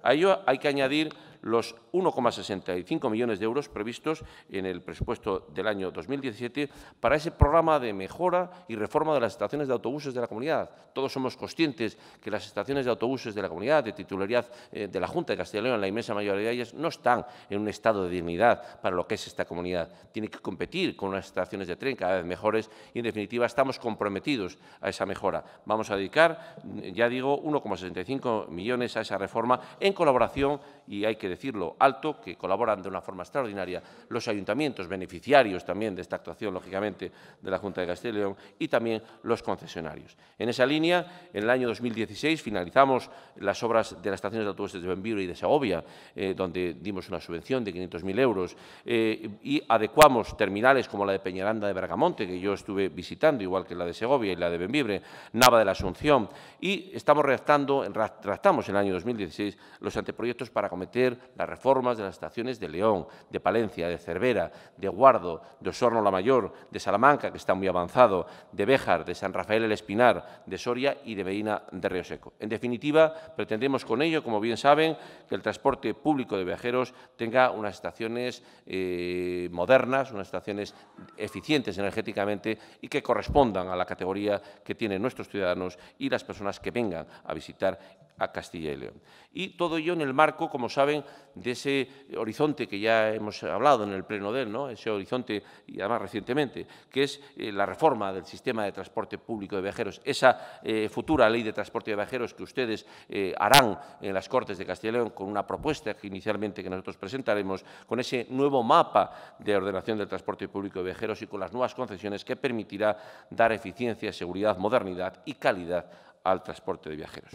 A ello hay que añadir los 1,65 millones de euros previstos en el presupuesto del año 2017 para ese programa de mejora y reforma de las estaciones de autobuses de la comunidad. Todos somos conscientes que las estaciones de autobuses de la comunidad, de titularidad eh, de la Junta de Castilla y León, la inmensa mayoría de ellas, no están en un estado de dignidad para lo que es esta comunidad. Tiene que competir con las estaciones de tren cada vez mejores y, en definitiva, estamos comprometidos a esa mejora. Vamos a dedicar, ya digo, 1,65 millones a esa reforma en colaboración y hay que decirlo, alto, que colaboran de una forma extraordinaria los ayuntamientos, beneficiarios también de esta actuación, lógicamente, de la Junta de Castilla y León, y también los concesionarios. En esa línea, en el año 2016 finalizamos las obras de las estaciones de autobuses de Benviro y de Segovia, eh, donde dimos una subvención de 500.000 euros, eh, y adecuamos terminales como la de Peñaranda de Bergamonte, que yo estuve visitando, igual que la de Segovia y la de Benvibre, Nava de la Asunción, y estamos redactando, redactamos en el año 2016 los anteproyectos para cometer las reformas de las estaciones de León, de Palencia, de Cervera, de Guardo, de Osorno la Mayor, de Salamanca, que está muy avanzado, de Béjar, de San Rafael el Espinar, de Soria y de Medina de Río Seco. En definitiva, pretendemos con ello, como bien saben, que el transporte público de viajeros tenga unas estaciones eh, modernas, unas estaciones eficientes energéticamente y que correspondan a la categoría que tienen nuestros ciudadanos y las personas que vengan a visitar a Castilla y León. Y todo ello en el marco, como saben, de ese horizonte que ya hemos hablado en el pleno de él, ¿no? ese horizonte, y además recientemente, que es eh, la reforma del sistema de transporte público de viajeros, esa eh, futura ley de transporte de viajeros que ustedes eh, harán en las Cortes de Castilla y León con una propuesta que inicialmente que nosotros presentaremos, con ese nuevo mapa de ordenación del transporte público de viajeros y con las nuevas concesiones que permitirá dar eficiencia, seguridad, modernidad y calidad al transporte de viajeros.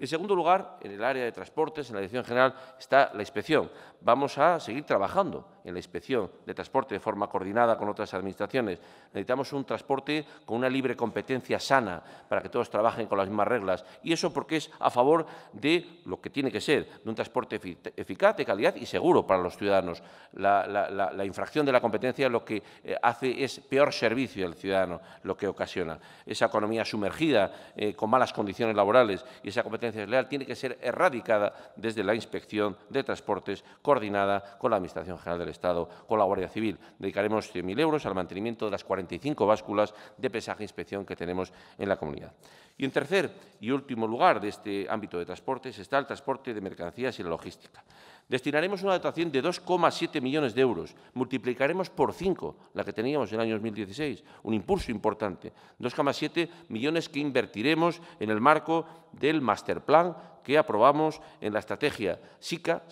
En segundo lugar, en el área de transportes, en la Dirección General, está la inspección. Vamos a seguir trabajando en la inspección de transporte de forma coordinada con otras administraciones. Necesitamos un transporte con una libre competencia sana para que todos trabajen con las mismas reglas. Y eso porque es a favor de lo que tiene que ser, de un transporte eficaz, de calidad y seguro para los ciudadanos. La, infracción de la competencia lo que eh, hace es peor servicio al ciudadano, lo que ocasiona. Esa economía sumergida eh, con malas condiciones laborales y esa competencia competencia tiene que ser erradicada desde la Inspección de Transportes, coordinada con la Administración General del Estado, con la Guardia Civil. Dedicaremos 100.000 euros al mantenimiento de las 45 básculas de pesaje e inspección que tenemos en la comunidad. Y en tercer y último lugar de este ámbito de transportes está el transporte de mercancías y la logística. Destinaremos una dotación de 2,7 millones de euros. Multiplicaremos por 5 la que teníamos en el año 2016. Un impulso importante. 2,7 millones que invertiremos en el marco del master plan que aprobamos en la estrategia SICA,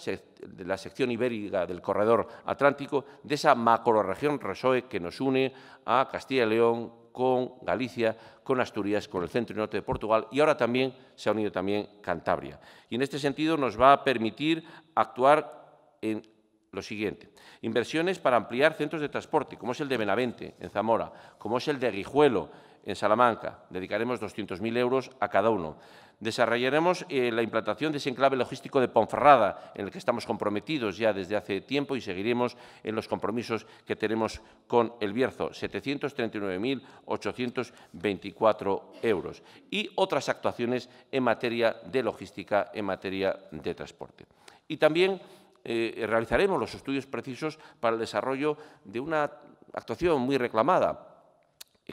de la sección ibérica del corredor atlántico, de esa macroregión RESOE que nos une a Castilla y León, con Galicia, con Asturias, con el centro y norte de Portugal y ahora también se ha unido también Cantabria. Y en este sentido nos va a permitir actuar en lo siguiente. Inversiones para ampliar centros de transporte, como es el de Benavente, en Zamora, como es el de Guijuelo, en Salamanca. Dedicaremos 200.000 euros a cada uno. Desarrollaremos eh, la implantación de ese enclave logístico de Ponferrada, en el que estamos comprometidos ya desde hace tiempo y seguiremos en los compromisos que tenemos con el Bierzo, 739.824 euros. Y otras actuaciones en materia de logística, en materia de transporte. Y también eh, realizaremos los estudios precisos para el desarrollo de una actuación muy reclamada,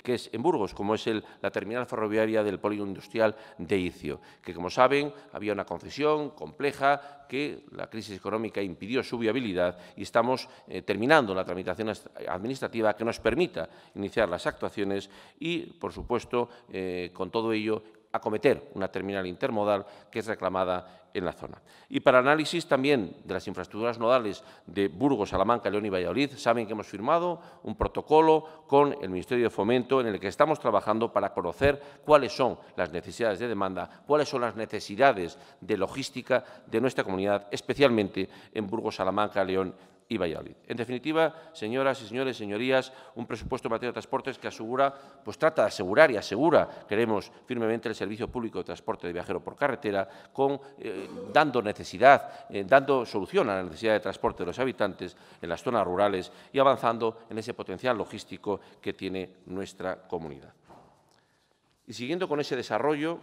que es en Burgos, como es el, la terminal ferroviaria del polígono industrial de Icio, que como saben había una concesión compleja que la crisis económica impidió su viabilidad y estamos eh, terminando la tramitación administrativa que nos permita iniciar las actuaciones y, por supuesto, eh, con todo ello, acometer una terminal intermodal que es reclamada en la zona. Y para análisis también de las infraestructuras nodales de Burgos, Salamanca, León y Valladolid, saben que hemos firmado un protocolo con el Ministerio de Fomento en el que estamos trabajando para conocer cuáles son las necesidades de demanda, cuáles son las necesidades de logística de nuestra comunidad, especialmente en Burgos, Salamanca, León en definitiva, señoras y señores, señorías, un presupuesto en materia de transportes que asegura, pues trata de asegurar y asegura, queremos firmemente, el servicio público de transporte de viajero por carretera, eh, dando necesidad, eh, dando solución a la necesidad de transporte de los habitantes en las zonas rurales y avanzando en ese potencial logístico que tiene nuestra comunidad. Y siguiendo con ese desarrollo,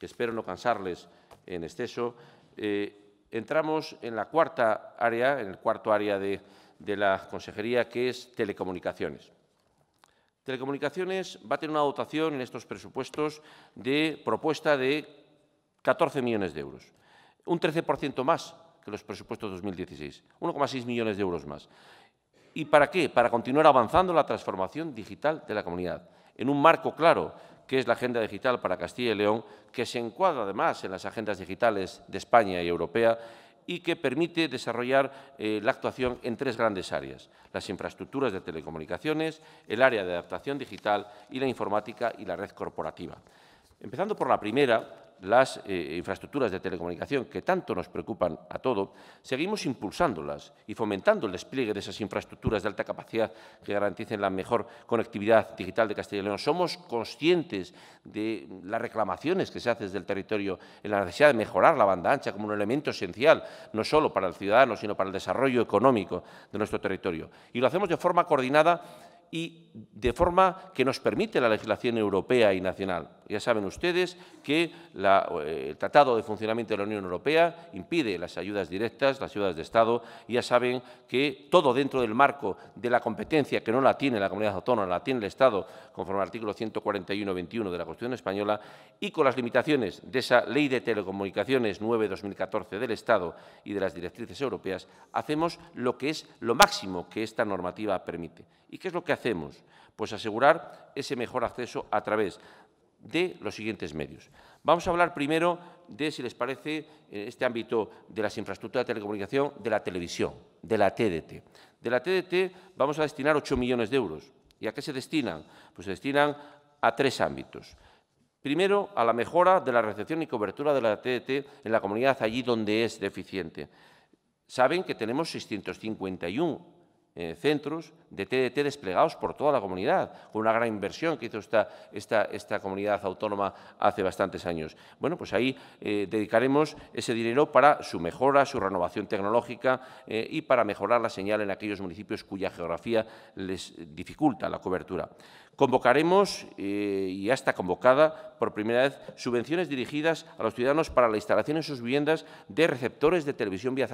que espero no cansarles en exceso, eh, entramos en la cuarta área, en el cuarto área de, la consejería, que es telecomunicaciones. Telecomunicaciones va a tener una dotación en estos presupuestos de propuesta de 14 millones de euros, un 13% más que los presupuestos 2016, 1,6 millones de euros más. ¿Y para qué? Para continuar avanzando la transformación digital de la comunidad, en un marco claro que es la Agenda Digital para Castilla y León, que se encuadra además en las agendas digitales de España y europea y que permite desarrollar eh, la actuación en tres grandes áreas, las infraestructuras de telecomunicaciones, el área de adaptación digital y la informática y la red corporativa. Empezando por la primera, las eh, infraestructuras de telecomunicación que tanto nos preocupan a todos, seguimos impulsándolas y fomentando el despliegue de esas infraestructuras de alta capacidad que garanticen la mejor conectividad digital de Castilla y León. Somos conscientes de las reclamaciones que se hacen desde el territorio en la necesidad de mejorar la banda ancha como un elemento esencial, no solo para el ciudadano, sino para el desarrollo económico de nuestro territorio. Y lo hacemos de forma coordinada y de forma que nos permite la legislación europea y nacional. Ya saben ustedes que eh, el Tratado de Funcionamiento de la Unión Europea impide las ayudas directas, las ayudas de Estado, ya saben que todo dentro del marco de la competencia que no la tiene la comunidad autónoma, la tiene el Estado, conforme al artículo 141.21 de la Constitución Española, y con las limitaciones de esa Ley de Telecomunicaciones 9-2014 del Estado y de las directrices europeas, hacemos lo que es lo máximo que esta normativa permite. ¿Y qué es lo que hacemos? Pues asegurar ese mejor acceso a través de los siguientes medios. Vamos a hablar primero de, si les parece, en eh, este ámbito de las infraestructuras de telecomunicación, de la televisión, de la TDT. De la TDT vamos a destinar 8 millones de euros. ¿Y a qué se destinan? Pues se destinan a tres ámbitos. Primero, a la mejora de la recepción y cobertura de la TDT en la comunidad allí donde es deficiente. Saben que tenemos 651 eh, centros de TDT desplegados por toda la comunidad, con una gran inversión que hizo esta, esta, esta comunidad autónoma hace bastantes años. Bueno, pues ahí eh, dedicaremos ese dinero para su mejora, su renovación tecnológica eh, y para mejorar la señal en aquellos municipios cuya geografía les dificulta la cobertura. Convocaremos, eh, y ya está convocada por primera vez, subvenciones dirigidas a los ciudadanos para la instalación en sus viviendas de receptores de televisión vía,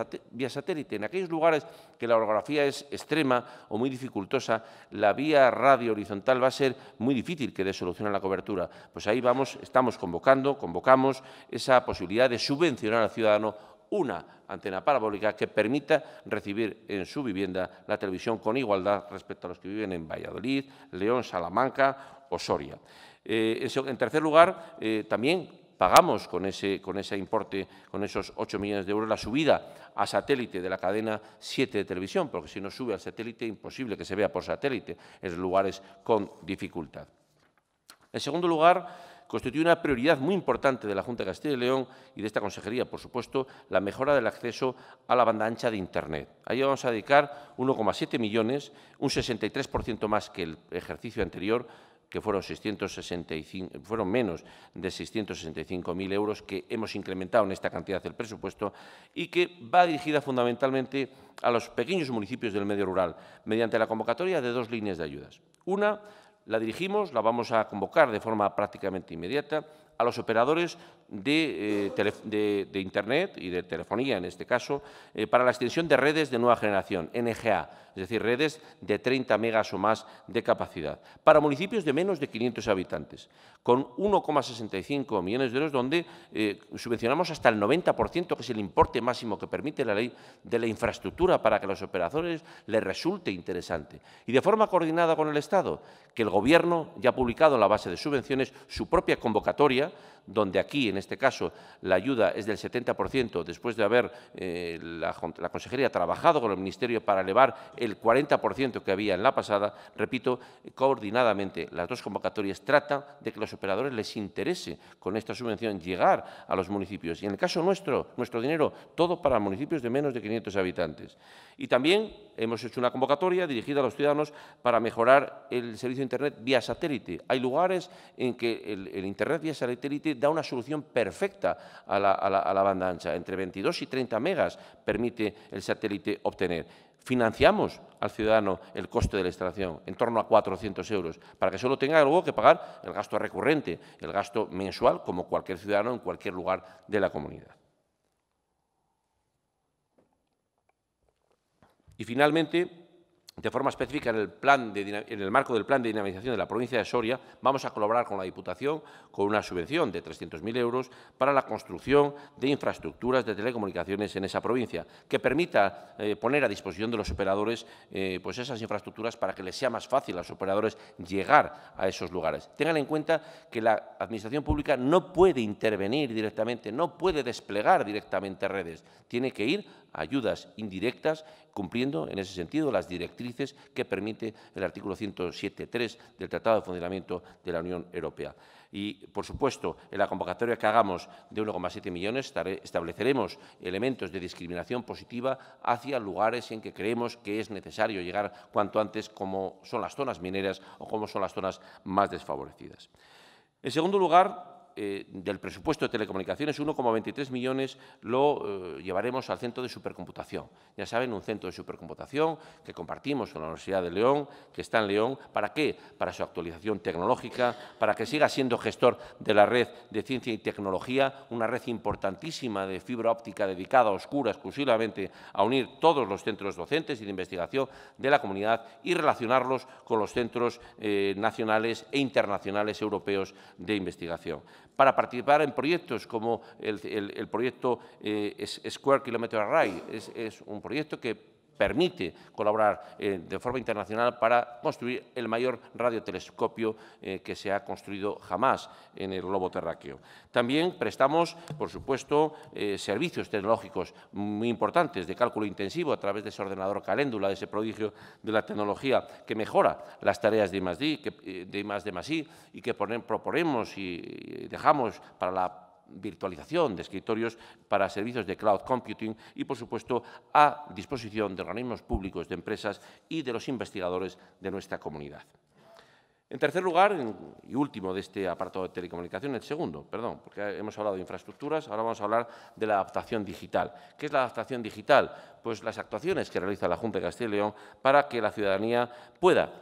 satélite. En aquellos lugares que la orografía es extrema o muy dificultosa, la vía radio horizontal va a ser muy difícil que dé solución a la cobertura. Pues ahí vamos, estamos convocando, convocamos esa posibilidad de subvencionar al ciudadano una antena parabólica que permita recibir en su vivienda la televisión con igualdad respecto a los que viven en Valladolid, León, Salamanca o Soria. Eh, en tercer lugar, eh, también pagamos con ese, con ese importe, con esos 8 millones de euros, la subida a satélite de la cadena 7 de televisión, porque si no sube al satélite, imposible que se vea por satélite en lugares con dificultad. En segundo lugar, constituye una prioridad muy importante de la Junta de Castilla y León y de esta consejería, por supuesto, la mejora del acceso a la banda ancha de Internet. Ahí vamos a dedicar 1,7 millones, un 63% más que el ejercicio anterior, que fueron, 665, fueron menos de 665.000 euros que hemos incrementado en esta cantidad del presupuesto y que va dirigida fundamentalmente a los pequeños municipios del medio rural mediante la convocatoria de dos líneas de ayudas. Una, la dirigimos, la vamos a convocar de forma prácticamente inmediata a los operadores de, eh, Internet y de telefonía, en este caso, eh, para la extensión de redes de nueva generación, NGA, es decir, redes de 30 megas o más de capacidad, para municipios de menos de 500 habitantes, con 1,65 millones de euros, donde eh, subvencionamos hasta el 90%, que es el importe máximo que permite la ley de la infraestructura, para que a los operadores les resulte interesante. Y de forma coordinada con el Estado, que el Gobierno ya ha publicado en la base de subvenciones su propia convocatoria, donde aquí, en este caso, la ayuda es del 70%, después de haber eh, la, Consejería trabajado con el Ministerio para elevar el 40% que había en la pasada. Repito, coordinadamente, las dos convocatorias tratan de que los operadores les interese con esta subvención llegar a los municipios. Y en el caso nuestro, nuestro dinero, todo para municipios de menos de 500 habitantes. Y también hemos hecho una convocatoria dirigida a los ciudadanos para mejorar el servicio Internet vía satélite. Hay lugares en que el, Internet vía satélite da una solución perfecta a la, a la banda ancha. Entre 22 y 30 megas permite el satélite obtener. Financiamos al ciudadano el coste de la instalación, en torno a 400 euros, para que solo tenga luego que pagar el gasto recurrente, el gasto mensual, como cualquier ciudadano en cualquier lugar de la comunidad. Y finalmente, de forma específica, en el, plan en el marco del plan de dinamización de la provincia de Soria, vamos a colaborar con la Diputación con una subvención de 300.000 euros para la construcción de infraestructuras de telecomunicaciones en esa provincia, que permita eh, poner a disposición de los operadores eh, pues esas infraestructuras para que les sea más fácil a los operadores llegar a esos lugares. Tengan en cuenta que la Administración pública no puede intervenir directamente, no puede desplegar directamente redes, tiene que ir ayudas indirectas, cumpliendo en ese sentido las directrices que permite el artículo 107.3 del Tratado de Funcionamiento de la Unión Europea. Y, por supuesto, en la convocatoria que hagamos de 1,7 millones estableceremos elementos de discriminación positiva hacia lugares en que creemos que es necesario llegar cuanto antes, como son las zonas mineras o como son las zonas más desfavorecidas. En segundo lugar, eh, del presupuesto de telecomunicaciones, 1,23 millones lo eh, llevaremos al centro de supercomputación. Ya saben, un centro de supercomputación que compartimos con la Universidad de León, que está en León. ¿Para qué? Para su actualización tecnológica, para que siga siendo gestor de la red de ciencia y tecnología, una red importantísima de fibra óptica dedicada a oscura exclusivamente a unir todos los centros docentes y de investigación de la comunidad y relacionarlos con los centros eh, nacionales e internacionales europeos de investigación para participar en proyectos como el, proyecto eh, Square Kilometer Array. es un proyecto que permite colaborar eh, de forma internacional para construir el mayor radiotelescopio eh, que se ha construido jamás en el globo terráqueo. También prestamos, por supuesto, eh, servicios tecnológicos muy importantes de cálculo intensivo a través de ese ordenador caléndula, de ese prodigio de la tecnología que mejora las tareas de I+.D., I+, y que proponemos y dejamos para la virtualización de escritorios para servicios de cloud computing y, por supuesto, a disposición de organismos públicos, de empresas y de los investigadores de nuestra comunidad. En tercer lugar, y último de este apartado de telecomunicación, el segundo, perdón, porque hemos hablado de infraestructuras, ahora vamos a hablar de la adaptación digital. ¿Qué es la adaptación digital? Pues las actuaciones que realiza la Junta de Castilla y León para que la ciudadanía pueda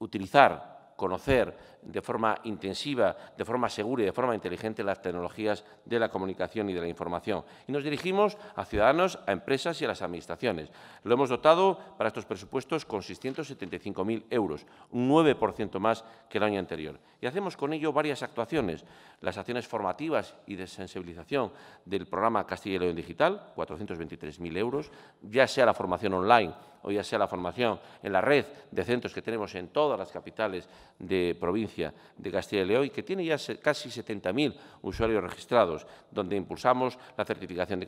utilizar, conocer, de forma intensiva, de forma segura y de forma inteligente las tecnologías de la comunicación y de la información. Y nos dirigimos a ciudadanos, a empresas y a las administraciones. Lo hemos dotado para estos presupuestos con 675.000 euros, un 9% más que el año anterior. Y hacemos con ello varias actuaciones. Las acciones formativas y de sensibilización del programa Castilla y León Digital, 423.000 euros, ya sea la formación online o ya sea la formación en la red de centros que tenemos en todas las capitales de provincia de Castilla y León que tiene ya casi 70.000 usuarios registrados, donde impulsamos la certificación de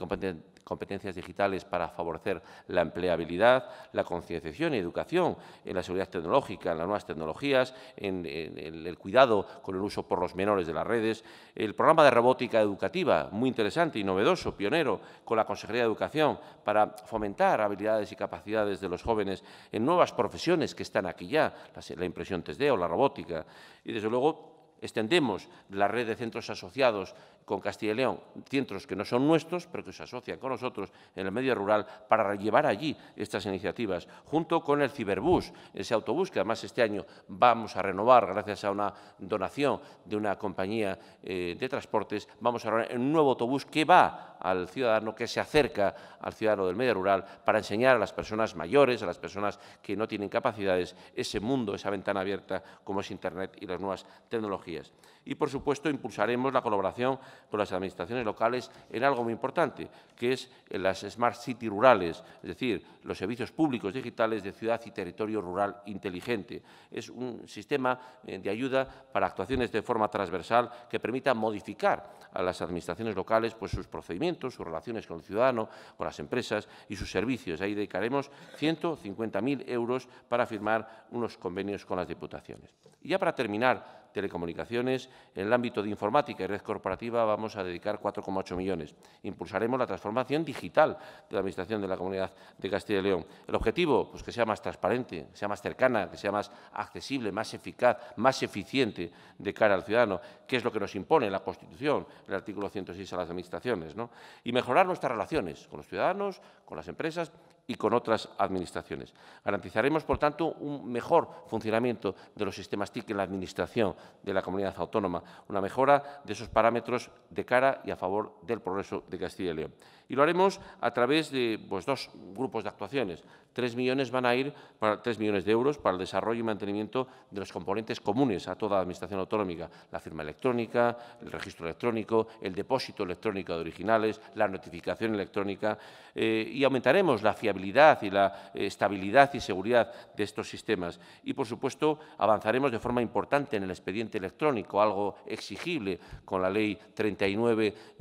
competencias digitales para favorecer la empleabilidad, la concienciación y educación en la seguridad tecnológica, en las nuevas tecnologías, en, en el cuidado con el uso por los menores de las redes, el programa de robótica educativa, muy interesante y novedoso, pionero, con la Consejería de Educación, para fomentar habilidades y capacidades de los jóvenes en nuevas profesiones que están aquí ya, la, impresión 3D o la robótica, y, desde luego, extendemos la red de centros asociados con Castilla y León, centros que no son nuestros, pero que se asocian con nosotros en el medio rural para llevar allí estas iniciativas, junto con el Ciberbús, ese autobús que además este año vamos a renovar gracias a una donación de una compañía eh, de transportes, vamos a renovar un nuevo autobús que va al ciudadano que se acerca al ciudadano del medio rural para enseñar a las personas mayores, a las personas que no tienen capacidades, ese mundo, esa ventana abierta como es Internet y las nuevas tecnologías. Y, por supuesto, impulsaremos la colaboración con las administraciones locales en algo muy importante, que es las Smart City rurales, es decir, los servicios públicos digitales de ciudad y territorio rural inteligente. Es un sistema eh, de ayuda para actuaciones de forma transversal que permita modificar a las administraciones locales pues, sus procedimientos sus relaciones con el ciudadano, con las empresas y sus servicios. Ahí dedicaremos 150.000 euros para firmar unos convenios con las diputaciones. Y ya para terminar, telecomunicaciones. En el ámbito de informática y red corporativa vamos a dedicar 4,8 millones. Impulsaremos la transformación digital de la Administración de la Comunidad de Castilla y León. El objetivo, pues que sea más transparente, que sea más cercana, que sea más accesible, más eficaz, más eficiente de cara al ciudadano, que es lo que nos impone la Constitución, el artículo 106 a las Administraciones. ¿no? Y mejorar nuestras relaciones con los ciudadanos, con las empresas y con otras administraciones. Garantizaremos, por tanto, un mejor funcionamiento de los sistemas TIC en la Administración de la comunidad autónoma, una mejora de esos parámetros de cara y a favor del progreso de Castilla y León. Y lo haremos a través de pues, dos grupos de actuaciones. Tres millones van a ir para millones de euros para el desarrollo y mantenimiento de los componentes comunes a toda la Administración autonómica, la firma electrónica, el registro electrónico, el depósito electrónico de originales, la notificación electrónica eh, y aumentaremos la fiabilidad y la eh, estabilidad y seguridad de estos sistemas. Y, por supuesto, avanzaremos de forma importante en el expediente electrónico, algo exigible con la Ley 39-2015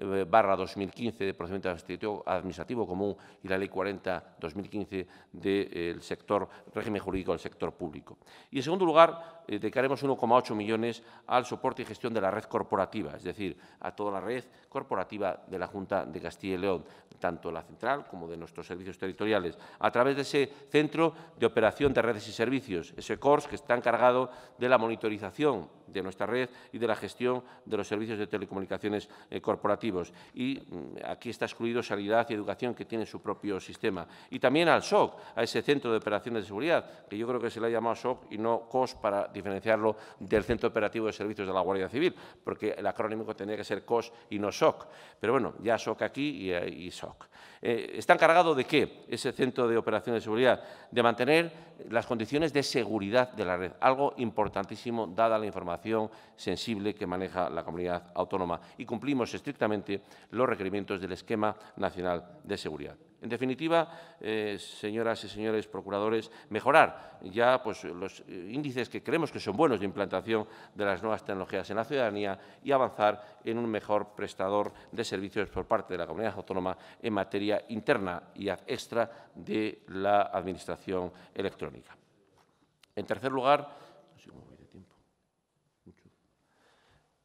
eh, de procedimiento administrativo común y la Ley 40-2015 del eh, sector régimen jurídico del sector público. Y, en segundo lugar, dedicaremos 1,8 millones al soporte y gestión de la red corporativa, es decir, a toda la red corporativa de la Junta de Castilla y León, tanto la central como de nuestros servicios territoriales a través de ese Centro de Operación de Redes y Servicios, ese CORS que está encargado de la monitorización de nuestra red y de la gestión de los servicios de telecomunicaciones eh, corporativos. Y mm, aquí está excluido Sanidad y Educación, que tiene su propio sistema. Y también al SOC, a ese Centro de Operaciones de Seguridad, que yo creo que se le ha llamado SOC y no COS para diferenciarlo del Centro Operativo de Servicios de la Guardia Civil, porque el acrónimo tenía que ser COS y no SOC. Pero bueno, ya SOC aquí y, eh, SOC. Eh, ¿Está encargado de qué ese Centro de Operaciones de Seguridad, de mantener las condiciones de seguridad de la red, algo importantísimo dada la información sensible que maneja la comunidad autónoma y cumplimos estrictamente los requerimientos del Esquema Nacional de Seguridad. En definitiva, eh, señoras y señores procuradores, mejorar ya pues, los eh, índices que creemos que son buenos de implantación de las nuevas tecnologías en la ciudadanía y avanzar en un mejor prestador de servicios por parte de la comunidad autónoma en materia interna y extra de la Administración electrónica. En tercer lugar,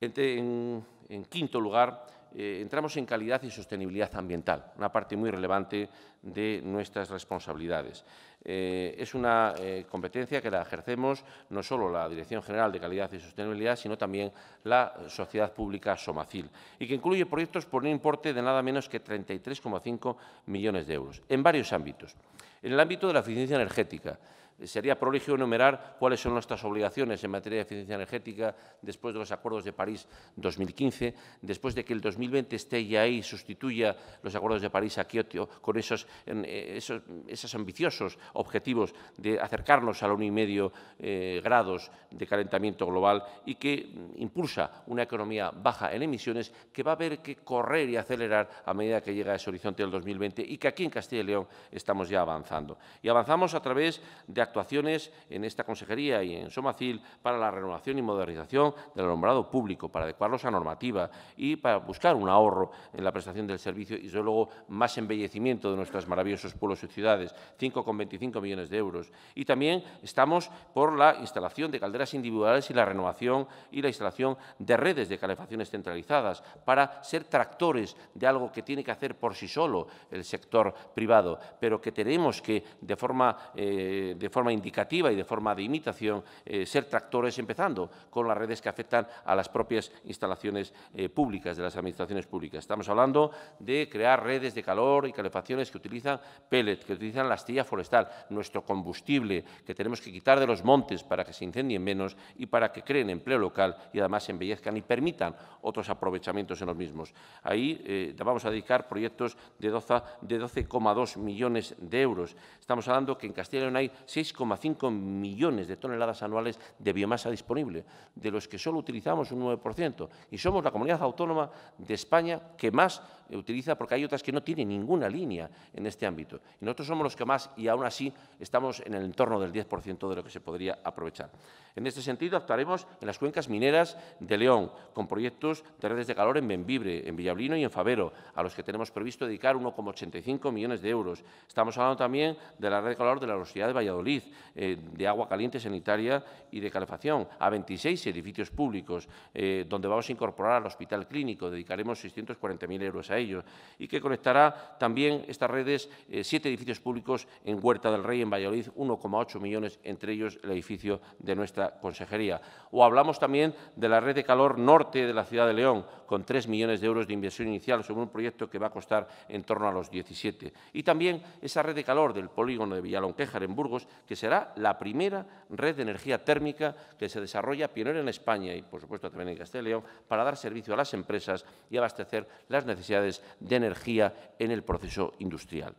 en quinto lugar, eh, entramos en calidad y sostenibilidad ambiental, una parte muy relevante de nuestras responsabilidades. Eh, es una eh, competencia que la ejercemos no solo la Dirección General de Calidad y Sostenibilidad, sino también la Sociedad Pública Somacil, y que incluye proyectos por un importe de nada menos que 33,5 millones de euros, en varios ámbitos. En el ámbito de la eficiencia energética, Sería prolijo enumerar cuáles son nuestras obligaciones en materia de eficiencia energética después de los acuerdos de París 2015, después de que el 2020 esté ya ahí, sustituya los acuerdos de París a Kioto con esos, eh, esos, esos ambiciosos objetivos de acercarnos al 1,5 eh, grados de calentamiento global y que mm, impulsa una economía baja en emisiones que va a haber que correr y acelerar a medida que llega a ese horizonte del 2020 y que aquí en Castilla y León estamos ya avanzando. Y avanzamos a través de actuaciones en esta consejería y en Somacil para la renovación y modernización del alumbrado público, para adecuarlos a normativa y para buscar un ahorro en la prestación del servicio y, desde luego, más embellecimiento de nuestros maravillosos pueblos y ciudades, 5,25 millones de euros. Y también estamos por la instalación de calderas individuales y la renovación y la instalación de redes de calefacciones centralizadas para ser tractores de algo que tiene que hacer por sí solo el sector privado, pero que tenemos que, de forma, eh, de forma forma indicativa y de forma de imitación, eh, ser tractores, empezando con las redes que afectan a las propias instalaciones eh, públicas de las administraciones públicas. Estamos hablando de crear redes de calor y calefacciones que utilizan pellets, que utilizan la astilla forestal, nuestro combustible que tenemos que quitar de los montes para que se incendien menos y para que creen empleo local y además embellezcan y permitan otros aprovechamientos en los mismos. Ahí eh, vamos a dedicar proyectos de 12,2 de millones de euros. Estamos hablando que en Castilla León hay seis 6,5 millones de toneladas anuales de biomasa disponible, de los que solo utilizamos un 9%. Y somos la comunidad autónoma de España que más eh, utiliza, porque hay otras que no tienen ninguna línea en este ámbito. Y nosotros somos los que más, y aún así estamos en el entorno del 10% de lo que se podría aprovechar. En este sentido, actuaremos en las cuencas mineras de León, con proyectos de redes de calor en Benvibre, en Villablino y en Favero, a los que tenemos previsto dedicar 1,85 millones de euros. Estamos hablando también de la red de calor de la Universidad de Valladolid, eh, de agua caliente sanitaria y de calefacción, a 26 edificios públicos, eh, donde vamos a incorporar al hospital clínico, dedicaremos 640.000 euros a ello, y que conectará también estas redes, eh, siete edificios públicos en Huerta del Rey, en Valladolid, 1,8 millones, entre ellos el edificio de nuestra consejería. O hablamos también de la red de calor norte de la ciudad de León, con 3 millones de euros de inversión inicial sobre un proyecto que va a costar en torno a los 17. Y también esa red de calor del polígono de Villalonquejar en Burgos, que será la primera red de energía térmica que se desarrolla pionera en España y, por supuesto, también en Castilla León, para dar servicio a las empresas y abastecer las necesidades de energía en el proceso industrial.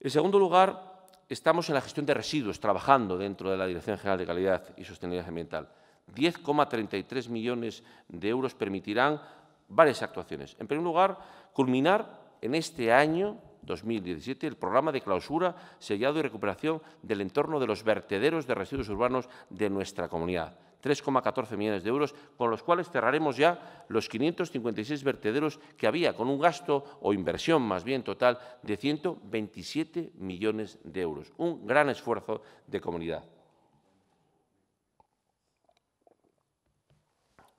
En segundo lugar, estamos en la gestión de residuos, trabajando dentro de la Dirección General de Calidad y Sostenibilidad Ambiental. 10,33 millones de euros permitirán varias actuaciones. En primer lugar, culminar en este año 2017 el programa de clausura, sellado y recuperación del entorno de los vertederos de residuos urbanos de nuestra comunidad. 3,14 millones de euros, con los cuales cerraremos ya los 556 vertederos que había, con un gasto o inversión más bien total de 127 millones de euros. Un gran esfuerzo de comunidad.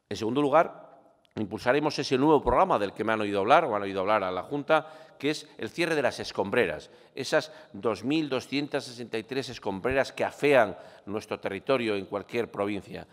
En segundo lugar, impulsaremos ese nuevo programa del que me han oído hablar o han oído hablar a la Junta, que es el cierre de las escombreras, esas 2.263 escombreras que afean nuestro territorio en cualquier provincia.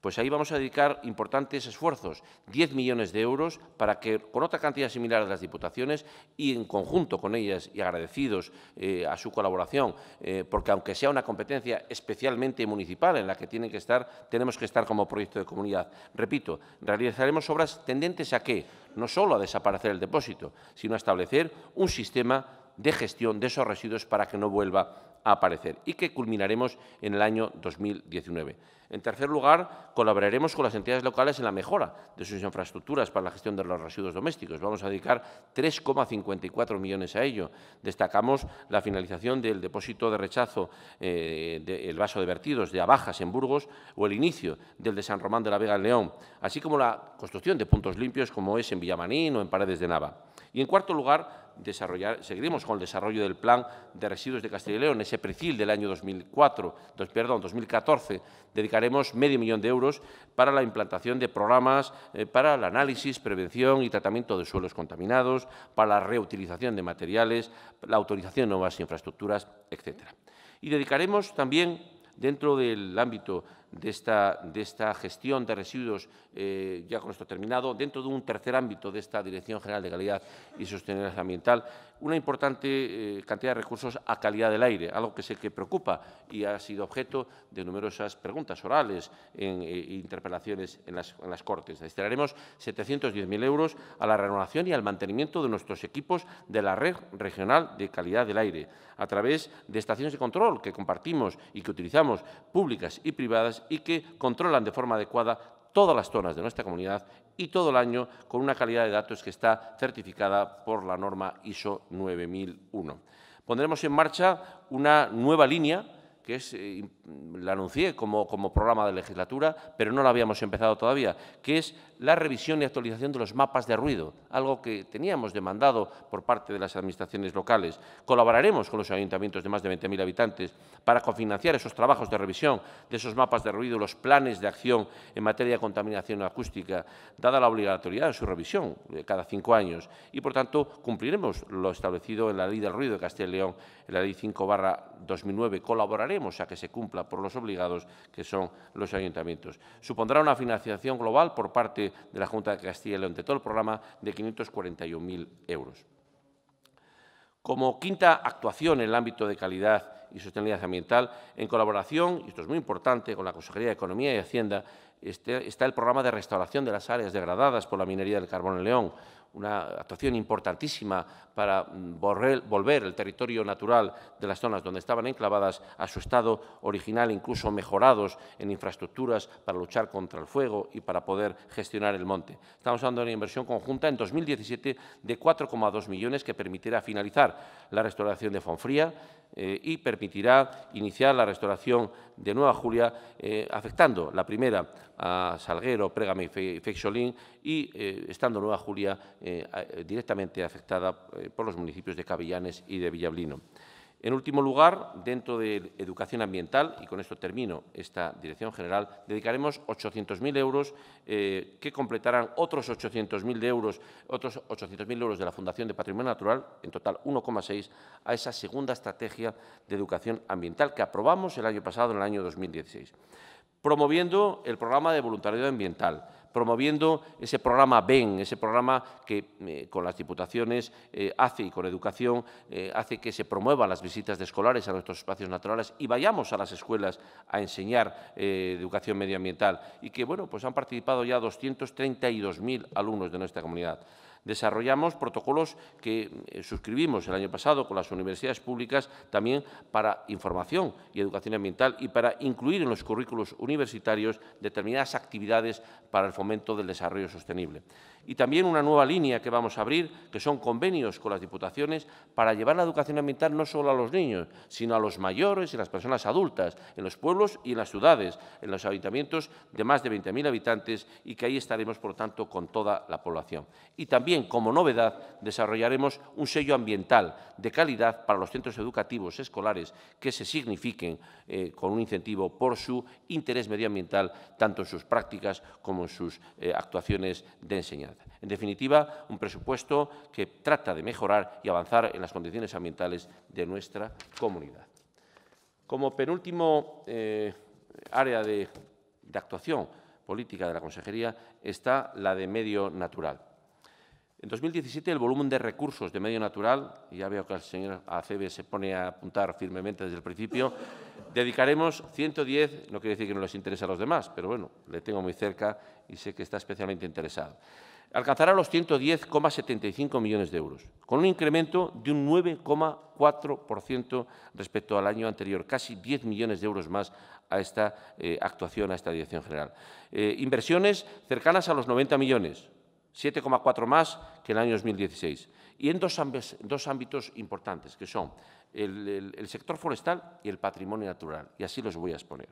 Pues ahí vamos a dedicar importantes esfuerzos, 10 millones de euros, para que con otra cantidad similar de las diputaciones y en conjunto con ellas y agradecidos eh, a su colaboración, eh, porque aunque sea una competencia especialmente municipal en la que tienen que estar, tenemos que estar como proyecto de comunidad. Repito, realizaremos obras tendentes a qué? No solo a desaparecer el depósito, sino a establecer un sistema de gestión de esos residuos para que no vuelva a aparecer y que culminaremos en el año 2019. En tercer lugar, colaboraremos con las entidades locales en la mejora de sus infraestructuras para la gestión de los residuos domésticos. Vamos a dedicar 3,54 millones a ello. Destacamos la finalización del depósito de rechazo eh, del vaso de vertidos de Abajas en Burgos o el inicio del de San Román de la Vega en León, así como la construcción de puntos limpios como es en Villamanín o en Paredes de Nava. Y en cuarto lugar, seguiremos con el desarrollo del plan de residuos de Castilla y León, ese perfil del año 2004, 2014, dedicaremos medio millón de euros para la implantación de programas eh, para el análisis, prevención y tratamiento de suelos contaminados, para la reutilización de materiales, la autorización de nuevas infraestructuras, etc. Y dedicaremos también, dentro del ámbito de esta, de esta gestión de residuos, eh, ya con esto terminado, dentro de un tercer ámbito de esta Dirección General de Calidad y Sostenibilidad Ambiental, una importante eh, cantidad de recursos a calidad del aire, algo que sé que preocupa y ha sido objeto de numerosas preguntas orales e interpelaciones en las, en las Cortes. Destinaremos 710.000 euros a la renovación y al mantenimiento de nuestros equipos de la Red Regional de Calidad del Aire, a través de estaciones de control que compartimos y que utilizamos, públicas y privadas, y que controlan de forma adecuada todas las zonas de nuestra comunidad y todo el año con una calidad de datos que está certificada por la norma ISO 9001. Pondremos en marcha una nueva línea que es, eh, la anuncié como, como programa de legislatura, pero no lo habíamos empezado todavía, que es la revisión y actualización de los mapas de ruido, algo que teníamos demandado por parte de las administraciones locales. Colaboraremos con los ayuntamientos de más de 20.000 habitantes para cofinanciar esos trabajos de revisión de esos mapas de ruido, los planes de acción en materia de contaminación acústica, dada la obligatoriedad de su revisión eh, cada cinco años. Y, por tanto, cumpliremos lo establecido en la Ley del Ruido de Castellón León, en la Ley 5 2009. colaborar a que se cumpla por los obligados que son los ayuntamientos. Supondrá una financiación global por parte de la Junta de Castilla y León de todo el programa de 541.000 euros. Como quinta actuación en el ámbito de calidad y sostenibilidad ambiental, en colaboración, y esto es muy importante, con la Consejería de Economía y Hacienda, este, está el programa de restauración de las áreas degradadas por la minería del carbón en León, una actuación importantísima para mm, volver el territorio natural de las zonas donde estaban enclavadas a su estado original, incluso mejorados en infraestructuras para luchar contra el fuego y para poder gestionar el monte. Estamos hablando de una inversión conjunta en 2017 de 4,2 millones que permitirá finalizar la restauración de Fonfría eh, y permitirá iniciar la restauración de Nueva Julia, eh, afectando la primera a Salguero, Prégame y Feixolín y eh, estando Nueva Julia eh, eh, directamente afectada eh, por los municipios de cavillanes y de Villablino. En último lugar, dentro de educación ambiental, y con esto termino esta dirección general, dedicaremos 800.000 euros que completarán otros 800.000 euros, euros de la Fundación de Patrimonio Natural, en total 1,6, a esa segunda estrategia de educación ambiental que aprobamos el año pasado, en el año 2016, promoviendo el programa de voluntariado ambiental promoviendo ese programa BEN, ese programa que eh, con las diputaciones eh, hace y con educación eh, hace que se promuevan las visitas de escolares a nuestros espacios naturales y vayamos a las escuelas a enseñar educación medioambiental y que, bueno, pues han participado ya 232.000 alumnos de nuestra comunidad desarrollamos protocolos que eh, suscribimos el año pasado con las universidades públicas también para información y educación ambiental y para incluir en los currículos universitarios determinadas actividades para el fomento del desarrollo sostenible y también una nueva línea que vamos a abrir, que son convenios con las diputaciones para llevar la educación ambiental no solo a los niños, sino a los mayores y las personas adultas, en los pueblos y en las ciudades, en los ayuntamientos de más de 20.000 habitantes y que ahí estaremos, por lo tanto, con toda la población. Y también, como novedad, desarrollaremos un sello ambiental de calidad para los centros educativos escolares que se signifiquen eh, con un incentivo por su interés medioambiental, tanto en sus prácticas como en sus eh, actuaciones de enseñanza. En definitiva, un presupuesto que trata de mejorar y avanzar en las condiciones ambientales de nuestra comunidad. Como penúltimo eh, área de, actuación política de la Consejería está la de medio natural. En 2017, el volumen de recursos de medio natural, y ya veo que el señor Acebe se pone a apuntar firmemente desde el principio, dedicaremos 110, no quiere decir que no les interese a los demás, pero bueno, le tengo muy cerca y sé que está especialmente interesado alcanzará los 110,75 millones de euros, con un incremento de un 9,4% respecto al año anterior, casi 10 millones de euros más a esta eh, actuación, a esta dirección general. Eh, inversiones cercanas a los 90 millones, 7,4 más que en el año 2016, y en dos, ámbitos, importantes, que son el sector forestal y el patrimonio natural, y así los voy a exponer.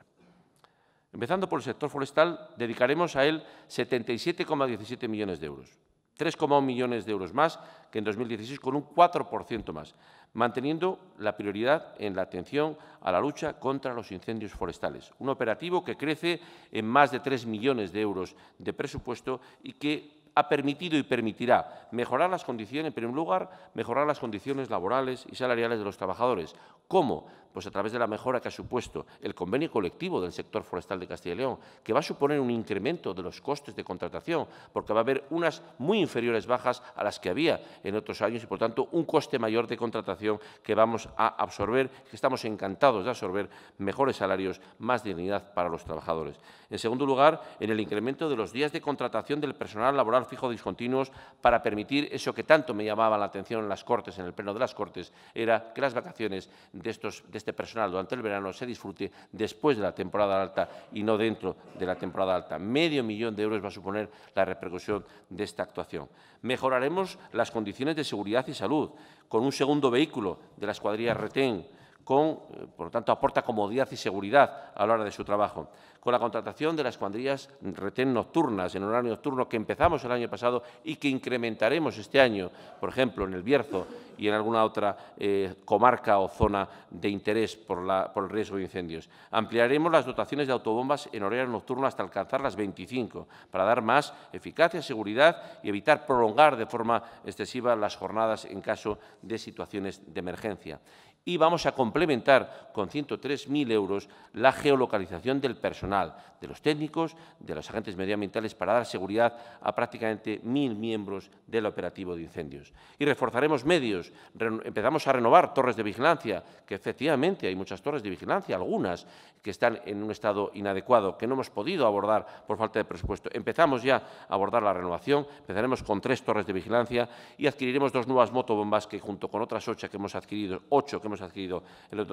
Empezando por el sector forestal, dedicaremos a él 77,17 millones de euros, 3,1 millones de euros más que en 2016, con un 4% más, manteniendo la prioridad en la atención a la lucha contra los incendios forestales, un operativo que crece en más de 3 millones de euros de presupuesto y que ha permitido y permitirá mejorar las condiciones, en primer lugar, mejorar las condiciones laborales y salariales de los trabajadores. ¿Cómo? Pues a través de la mejora que ha supuesto el convenio colectivo del sector forestal de Castilla y León, que va a suponer un incremento de los costes de contratación, porque va a haber unas muy inferiores bajas a las que había en otros años y, por tanto, un coste mayor de contratación que vamos a absorber, que estamos encantados de absorber mejores salarios, más dignidad para los trabajadores. En segundo lugar, en el incremento de los días de contratación del personal laboral fijo discontinuos para permitir eso que tanto me llamaba la atención en las Cortes, en el pleno de las Cortes, era que las vacaciones de estos este personal durante el verano se disfrute después de la temporada alta y no dentro de la temporada alta. Medio millón de euros va a suponer la repercusión de esta actuación. Mejoraremos las condiciones de seguridad y salud con un segundo vehículo de la escuadrilla Retén eh, por lo tanto, aporta comodidad y seguridad a la hora de su trabajo. Con la contratación de las cuadrillas retén nocturnas, en horario nocturno, que empezamos el año pasado y que incrementaremos este año, por ejemplo, en el Bierzo y en alguna otra eh, comarca o zona de interés por, por el riesgo de incendios. Ampliaremos las dotaciones de autobombas en horario nocturno hasta alcanzar las 25, para dar más eficacia, seguridad y evitar prolongar de forma excesiva las jornadas en caso de situaciones de emergencia y vamos a complementar con 103.000 euros la geolocalización del personal, de los técnicos, de los agentes medioambientales para dar seguridad a prácticamente 1.000 miembros del operativo de incendios. Y reforzaremos medios, empezamos a renovar torres de vigilancia, que efectivamente hay muchas torres de vigilancia, algunas que están en un estado inadecuado, que no hemos podido abordar por falta de presupuesto. Empezamos ya a abordar la renovación, empezaremos con tres torres de vigilancia y adquiriremos dos nuevas motobombas que junto con otras ocho que hemos adquirido, ocho que hemos adquirido en los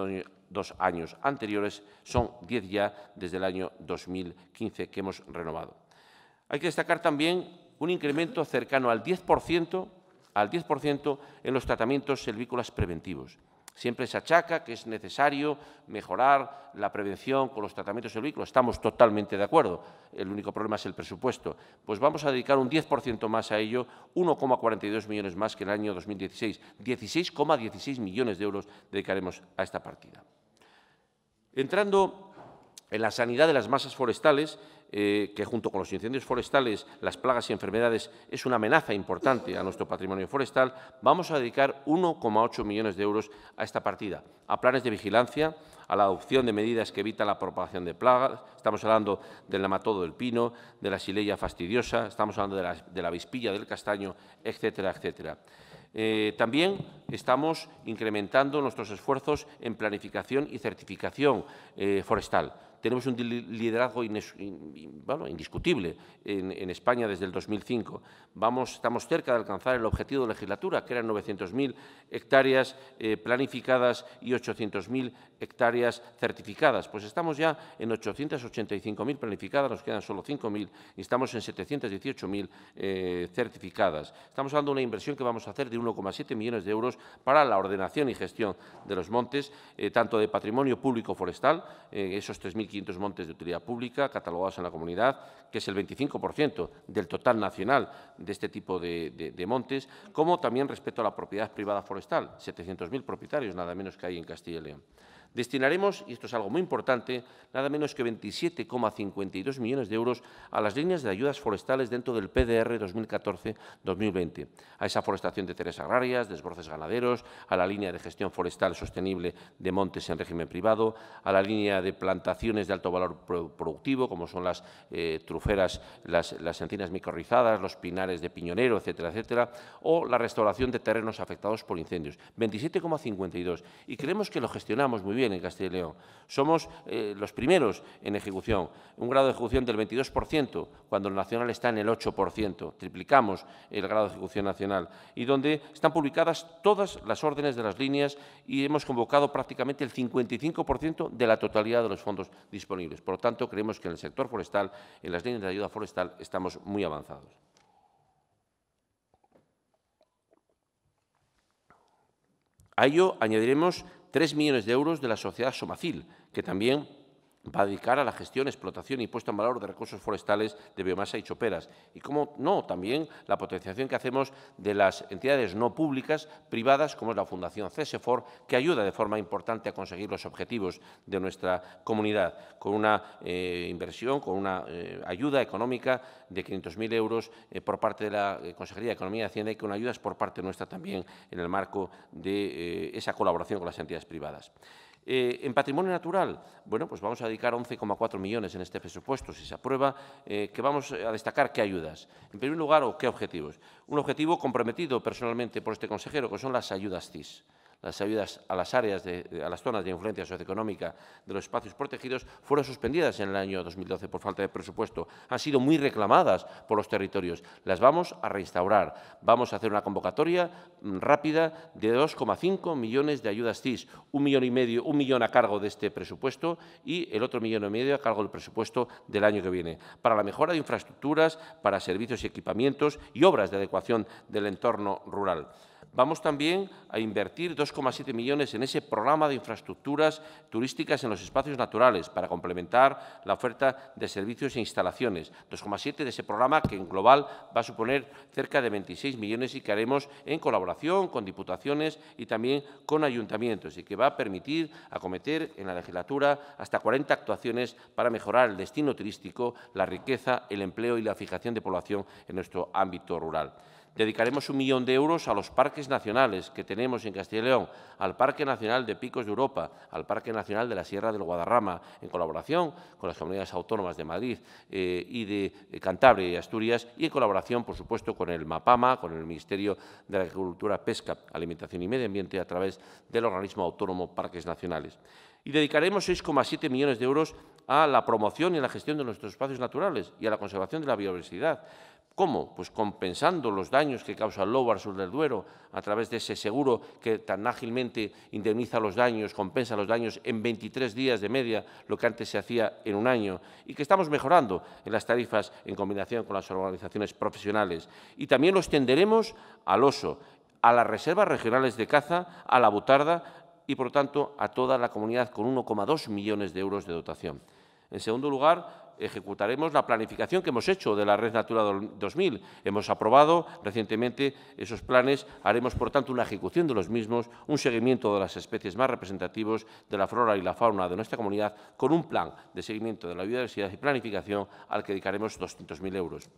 dos años anteriores, son 10 ya desde el año 2015 que hemos renovado. Hay que destacar también un incremento cercano al 10%, al 10 en los tratamientos selvícolas preventivos. Siempre se achaca que es necesario mejorar la prevención con los tratamientos del vehículo. Estamos totalmente de acuerdo. El único problema es el presupuesto. Pues vamos a dedicar un 10% más a ello, 1,42 millones más que en el año 2016. 16,16 millones de euros dedicaremos a esta partida. Entrando en la sanidad de las masas forestales, eh, que junto con los incendios forestales, las plagas y enfermedades, es una amenaza importante a nuestro patrimonio forestal, vamos a dedicar 1,8 millones de euros a esta partida, a planes de vigilancia, a la adopción de medidas que evitan la propagación de plagas. Estamos hablando del nematodo del pino, de la sileya fastidiosa, estamos hablando de la, avispilla vispilla del castaño, etcétera, etcétera. Eh, también estamos incrementando nuestros esfuerzos en planificación y certificación eh, forestal. Tenemos un liderazgo indiscutible en, España desde el 2005. Vamos, estamos cerca de alcanzar el objetivo de legislatura, que eran 900.000 hectáreas eh, planificadas y 800.000 hectáreas certificadas. Pues estamos ya en 885.000 planificadas, nos quedan solo 5.000 y estamos en 718.000 eh, certificadas. Estamos hablando de una inversión que vamos a hacer de 1,7 millones de euros para la ordenación y gestión de los montes, eh, tanto de patrimonio público forestal, esos 3.500 montes de utilidad pública catalogados en la comunidad, que es el 25% del total nacional de este tipo de, de, montes, como también respecto a la propiedad privada forestal, 700.000 propietarios, nada menos que hay en Castilla y León. Destinaremos, y esto es algo muy importante, nada menos que 27,52 millones de euros a las líneas de ayudas forestales dentro del PDR 2014-2020, a esa forestación de tierras agrarias, desbroces ganaderos, a la línea de gestión forestal sostenible de montes en régimen privado, a la línea de plantaciones de alto valor productivo, como son las eh, truferas, las, las encinas micorrizadas, los pinares de piñonero, etcétera, etcétera, o la restauración de terrenos afectados por incendios. 27,52. Y creemos que lo gestionamos muy bien en Castilla y León. Somos eh, los primeros en ejecución, un grado de ejecución del 22%, cuando el nacional está en el 8%, triplicamos el grado de ejecución nacional, y donde están publicadas todas las órdenes de las líneas y hemos convocado prácticamente el 55% de la totalidad de los fondos disponibles. Por lo tanto, creemos que en el sector forestal, en las líneas de ayuda forestal, estamos muy avanzados. A ello añadiremos tres millones de euros de la sociedad Somacil, que también va a dedicar a la gestión, explotación y puesta en valor de recursos forestales de biomasa y choperas. Y cómo no, también la potenciación que hacemos de las entidades no públicas, privadas, como es la Fundación CESEFOR, que ayuda de forma importante a conseguir los objetivos de nuestra comunidad, con una eh, inversión, con una eh, ayuda económica de 500.000 euros eh, por parte de la Consejería de Economía y Hacienda y con ayudas por parte nuestra también en el marco de esa colaboración con las entidades privadas. Eh, en patrimonio natural, bueno, pues vamos a dedicar 11,4 millones en este presupuesto, si se aprueba, eh, que vamos a destacar qué ayudas. En primer lugar, o qué objetivos. Un objetivo comprometido personalmente por este consejero, que son las ayudas CIS las ayudas a las áreas, de, a las zonas de influencia socioeconómica de los espacios protegidos fueron suspendidas en el año 2012 por falta de presupuesto. Han sido muy reclamadas por los territorios. Las vamos a reinstaurar. Vamos a hacer una convocatoria rápida de 2,5 millones de ayudas CIS, un millón y medio, un millón a cargo de este presupuesto y el otro millón y medio a cargo del presupuesto del año que viene, para la mejora de infraestructuras, para servicios y equipamientos y obras de adecuación del entorno rural. Vamos también a invertir 2,7 millones en ese programa de infraestructuras turísticas en los espacios naturales para complementar la oferta de servicios e instalaciones. 2,7 de ese programa que en global va a suponer cerca de 26 millones y que haremos en colaboración con diputaciones y también con ayuntamientos y que va a permitir acometer en la legislatura hasta 40 actuaciones para mejorar el destino turístico, la riqueza, el empleo y la fijación de población en nuestro ámbito rural. Dedicaremos un millón de euros a los parques nacionales que tenemos en Castilla y León, al Parque Nacional de Picos de Europa, al Parque Nacional de la Sierra del Guadarrama, en colaboración con las comunidades autónomas de Madrid eh, y de eh, Cantabria y Asturias, y en colaboración, por supuesto, con el MAPAMA, con el Ministerio de Agricultura, Pesca, Alimentación y Medio Ambiente, a través del organismo autónomo Parques Nacionales y dedicaremos 6,7 millones de euros a la promoción y a la gestión de nuestros espacios naturales y a la conservación de la biodiversidad. ¿Cómo? Pues compensando los daños que causa el lobo al sur del Duero a través de ese seguro que tan ágilmente indemniza los daños, compensa los daños en 23 días de media, lo que antes se hacía en un año, y que estamos mejorando en las tarifas en combinación con las organizaciones profesionales. Y también los tenderemos al oso, a las reservas regionales de caza, a la butarda y, por tanto, a toda la comunidad con 1,2 millones de euros de dotación. En segundo lugar, ejecutaremos la planificación que hemos hecho de la Red Natura 2000. Hemos aprobado recientemente esos planes, haremos, por tanto, una ejecución de los mismos, un seguimiento de las especies más representativas de la flora y la fauna de nuestra comunidad, con un plan de seguimiento de la biodiversidad y planificación al que dedicaremos 200.000 euros.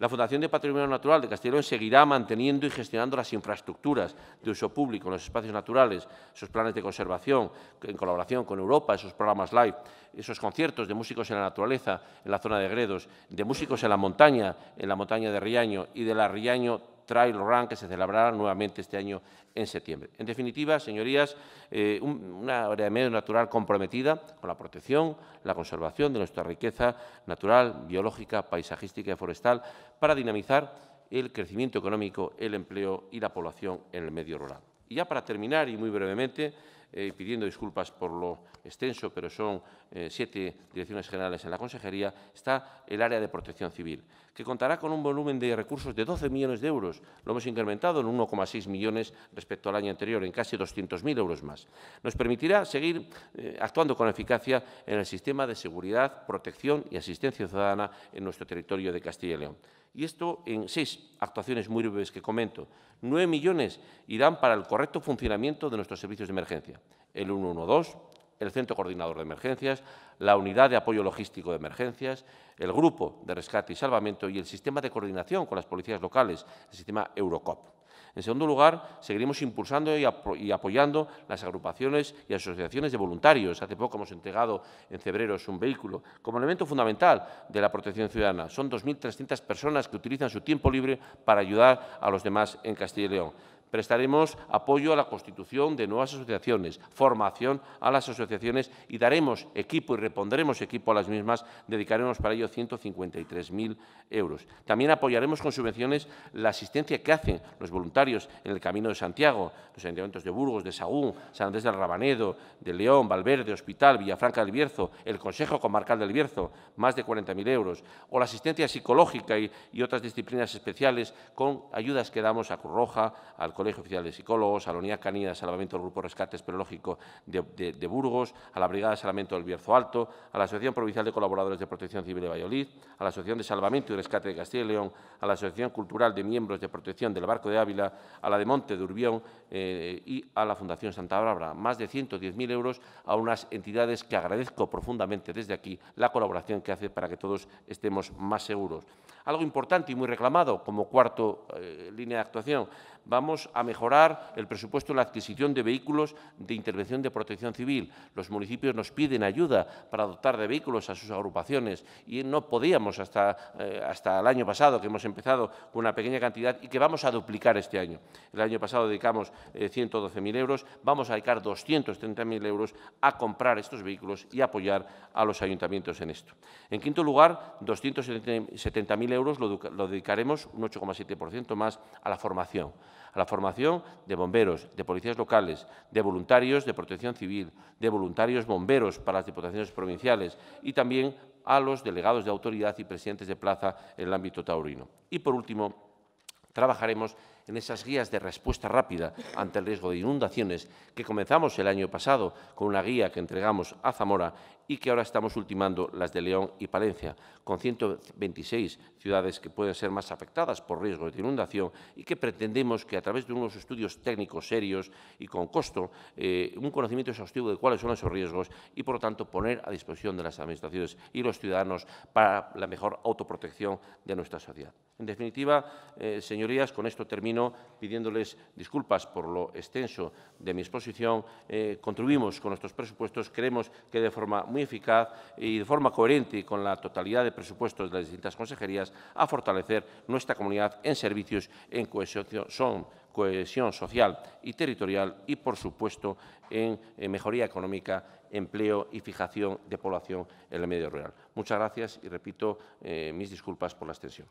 La Fundación de Patrimonio Natural de Castellón seguirá manteniendo y gestionando las infraestructuras de uso público en los espacios naturales, sus planes de conservación en colaboración con Europa, esos programas live, esos conciertos de músicos en la naturaleza en la zona de Gredos, de músicos en la montaña, en la montaña de Riaño y de la Riaño Trail Run que se celebrará nuevamente este año en septiembre. En definitiva, señorías, eh, una área de medio natural comprometida con la protección, la conservación de nuestra riqueza natural, biológica, paisajística y forestal para dinamizar el crecimiento económico, el empleo y la población en el medio rural. Y ya para terminar, y muy brevemente, eh, pidiendo disculpas por lo extenso, pero son eh, siete direcciones generales en la consejería, está el área de protección civil. Se contará con un volumen de recursos de 12 millones de euros. Lo hemos incrementado en 1,6 millones respecto al año anterior, en casi 200.000 euros más. Nos permitirá seguir eh, actuando con eficacia en el sistema de seguridad, protección y asistencia ciudadana en nuestro territorio de Castilla y León. Y esto en seis actuaciones muy breves que comento. Nueve millones irán para el correcto funcionamiento de nuestros servicios de emergencia. El 112, el Centro Coordinador de Emergencias, la Unidad de Apoyo Logístico de Emergencias, el Grupo de Rescate y Salvamento y el Sistema de Coordinación con las Policías Locales, el sistema Eurocop. En segundo lugar, seguiremos impulsando y, apoyando las agrupaciones y asociaciones de voluntarios. Hace poco hemos entregado en febrero un vehículo como elemento fundamental de la protección ciudadana. Son 2.300 personas que utilizan su tiempo libre para ayudar a los demás en Castilla y León. Prestaremos apoyo a la constitución de nuevas asociaciones, formación a las asociaciones y daremos equipo y repondremos equipo a las mismas. Dedicaremos para ello 153.000 euros. También apoyaremos con subvenciones la asistencia que hacen los voluntarios en el Camino de Santiago, los ayuntamientos de Burgos, de Sagún, San Andrés del Rabanedo, de León, Valverde, Hospital, Villafranca del Bierzo, el Consejo Comarcal del Bierzo, más de 40.000 euros, o la asistencia psicológica y, y, otras disciplinas especiales con ayudas que damos a Cruz Roja, al Colegio Oficial de Psicólogos, a la Unidad Canina de Salvamento del Grupo Rescate Esperológico de, Burgos, a la Brigada de Salvamento del Bierzo Alto, a la Asociación Provincial de Colaboradores de Protección Civil de Valladolid, a la Asociación de Salvamento y Rescate de Castilla y León, a la Asociación Cultural de Miembros de Protección del Barco de Ávila, a la de Monte de Urbión eh, y a la Fundación Santa Bárbara. Más de 110.000 euros a unas entidades que agradezco profundamente desde aquí la colaboración que hace para que todos estemos más seguros. Algo importante y muy reclamado como cuarto eh, línea de actuación, vamos a mejorar el presupuesto en la adquisición de vehículos de intervención de protección civil. Los municipios nos piden ayuda para adoptar de vehículos a sus agrupaciones y no podíamos hasta, eh, hasta el año pasado, que hemos empezado con una pequeña cantidad y que vamos a duplicar este año. El año pasado dedicamos 112.000 eh, euros, vamos a dedicar 230.000 euros a comprar estos vehículos y apoyar a los ayuntamientos en esto. En quinto lugar, 270.000 euros lo, lo dedicaremos un 8,7% más a la formación a la formación de bomberos, de policías locales, de voluntarios de protección civil, de voluntarios bomberos para las diputaciones provinciales y también a los delegados de autoridad y presidentes de plaza en el ámbito taurino. Y, por último, trabajaremos en esas guías de respuesta rápida ante el riesgo de inundaciones que comenzamos el año pasado con una guía que entregamos a Zamora y que ahora estamos ultimando las de León y Palencia, con 126 ciudades que pueden ser más afectadas por riesgos de inundación y que pretendemos que a través de unos estudios técnicos serios y con costo, eh, un conocimiento exhaustivo de cuáles son esos riesgos y, por lo tanto, poner a disposición de las administraciones y los ciudadanos para la mejor autoprotección de nuestra sociedad. En definitiva, eh, señorías, con esto termino pidiéndoles disculpas por lo extenso de mi exposición. Eh, contribuimos con nuestros presupuestos, creemos que de forma muy eficaz y de forma coherente con la totalidad de presupuestos de las distintas consejerías a fortalecer nuestra comunidad en servicios en cohesión, son cohesión social y territorial y, por supuesto, en mejoría económica, empleo y fijación de población en el medio rural. Muchas gracias y repito eh, mis disculpas por la extensión.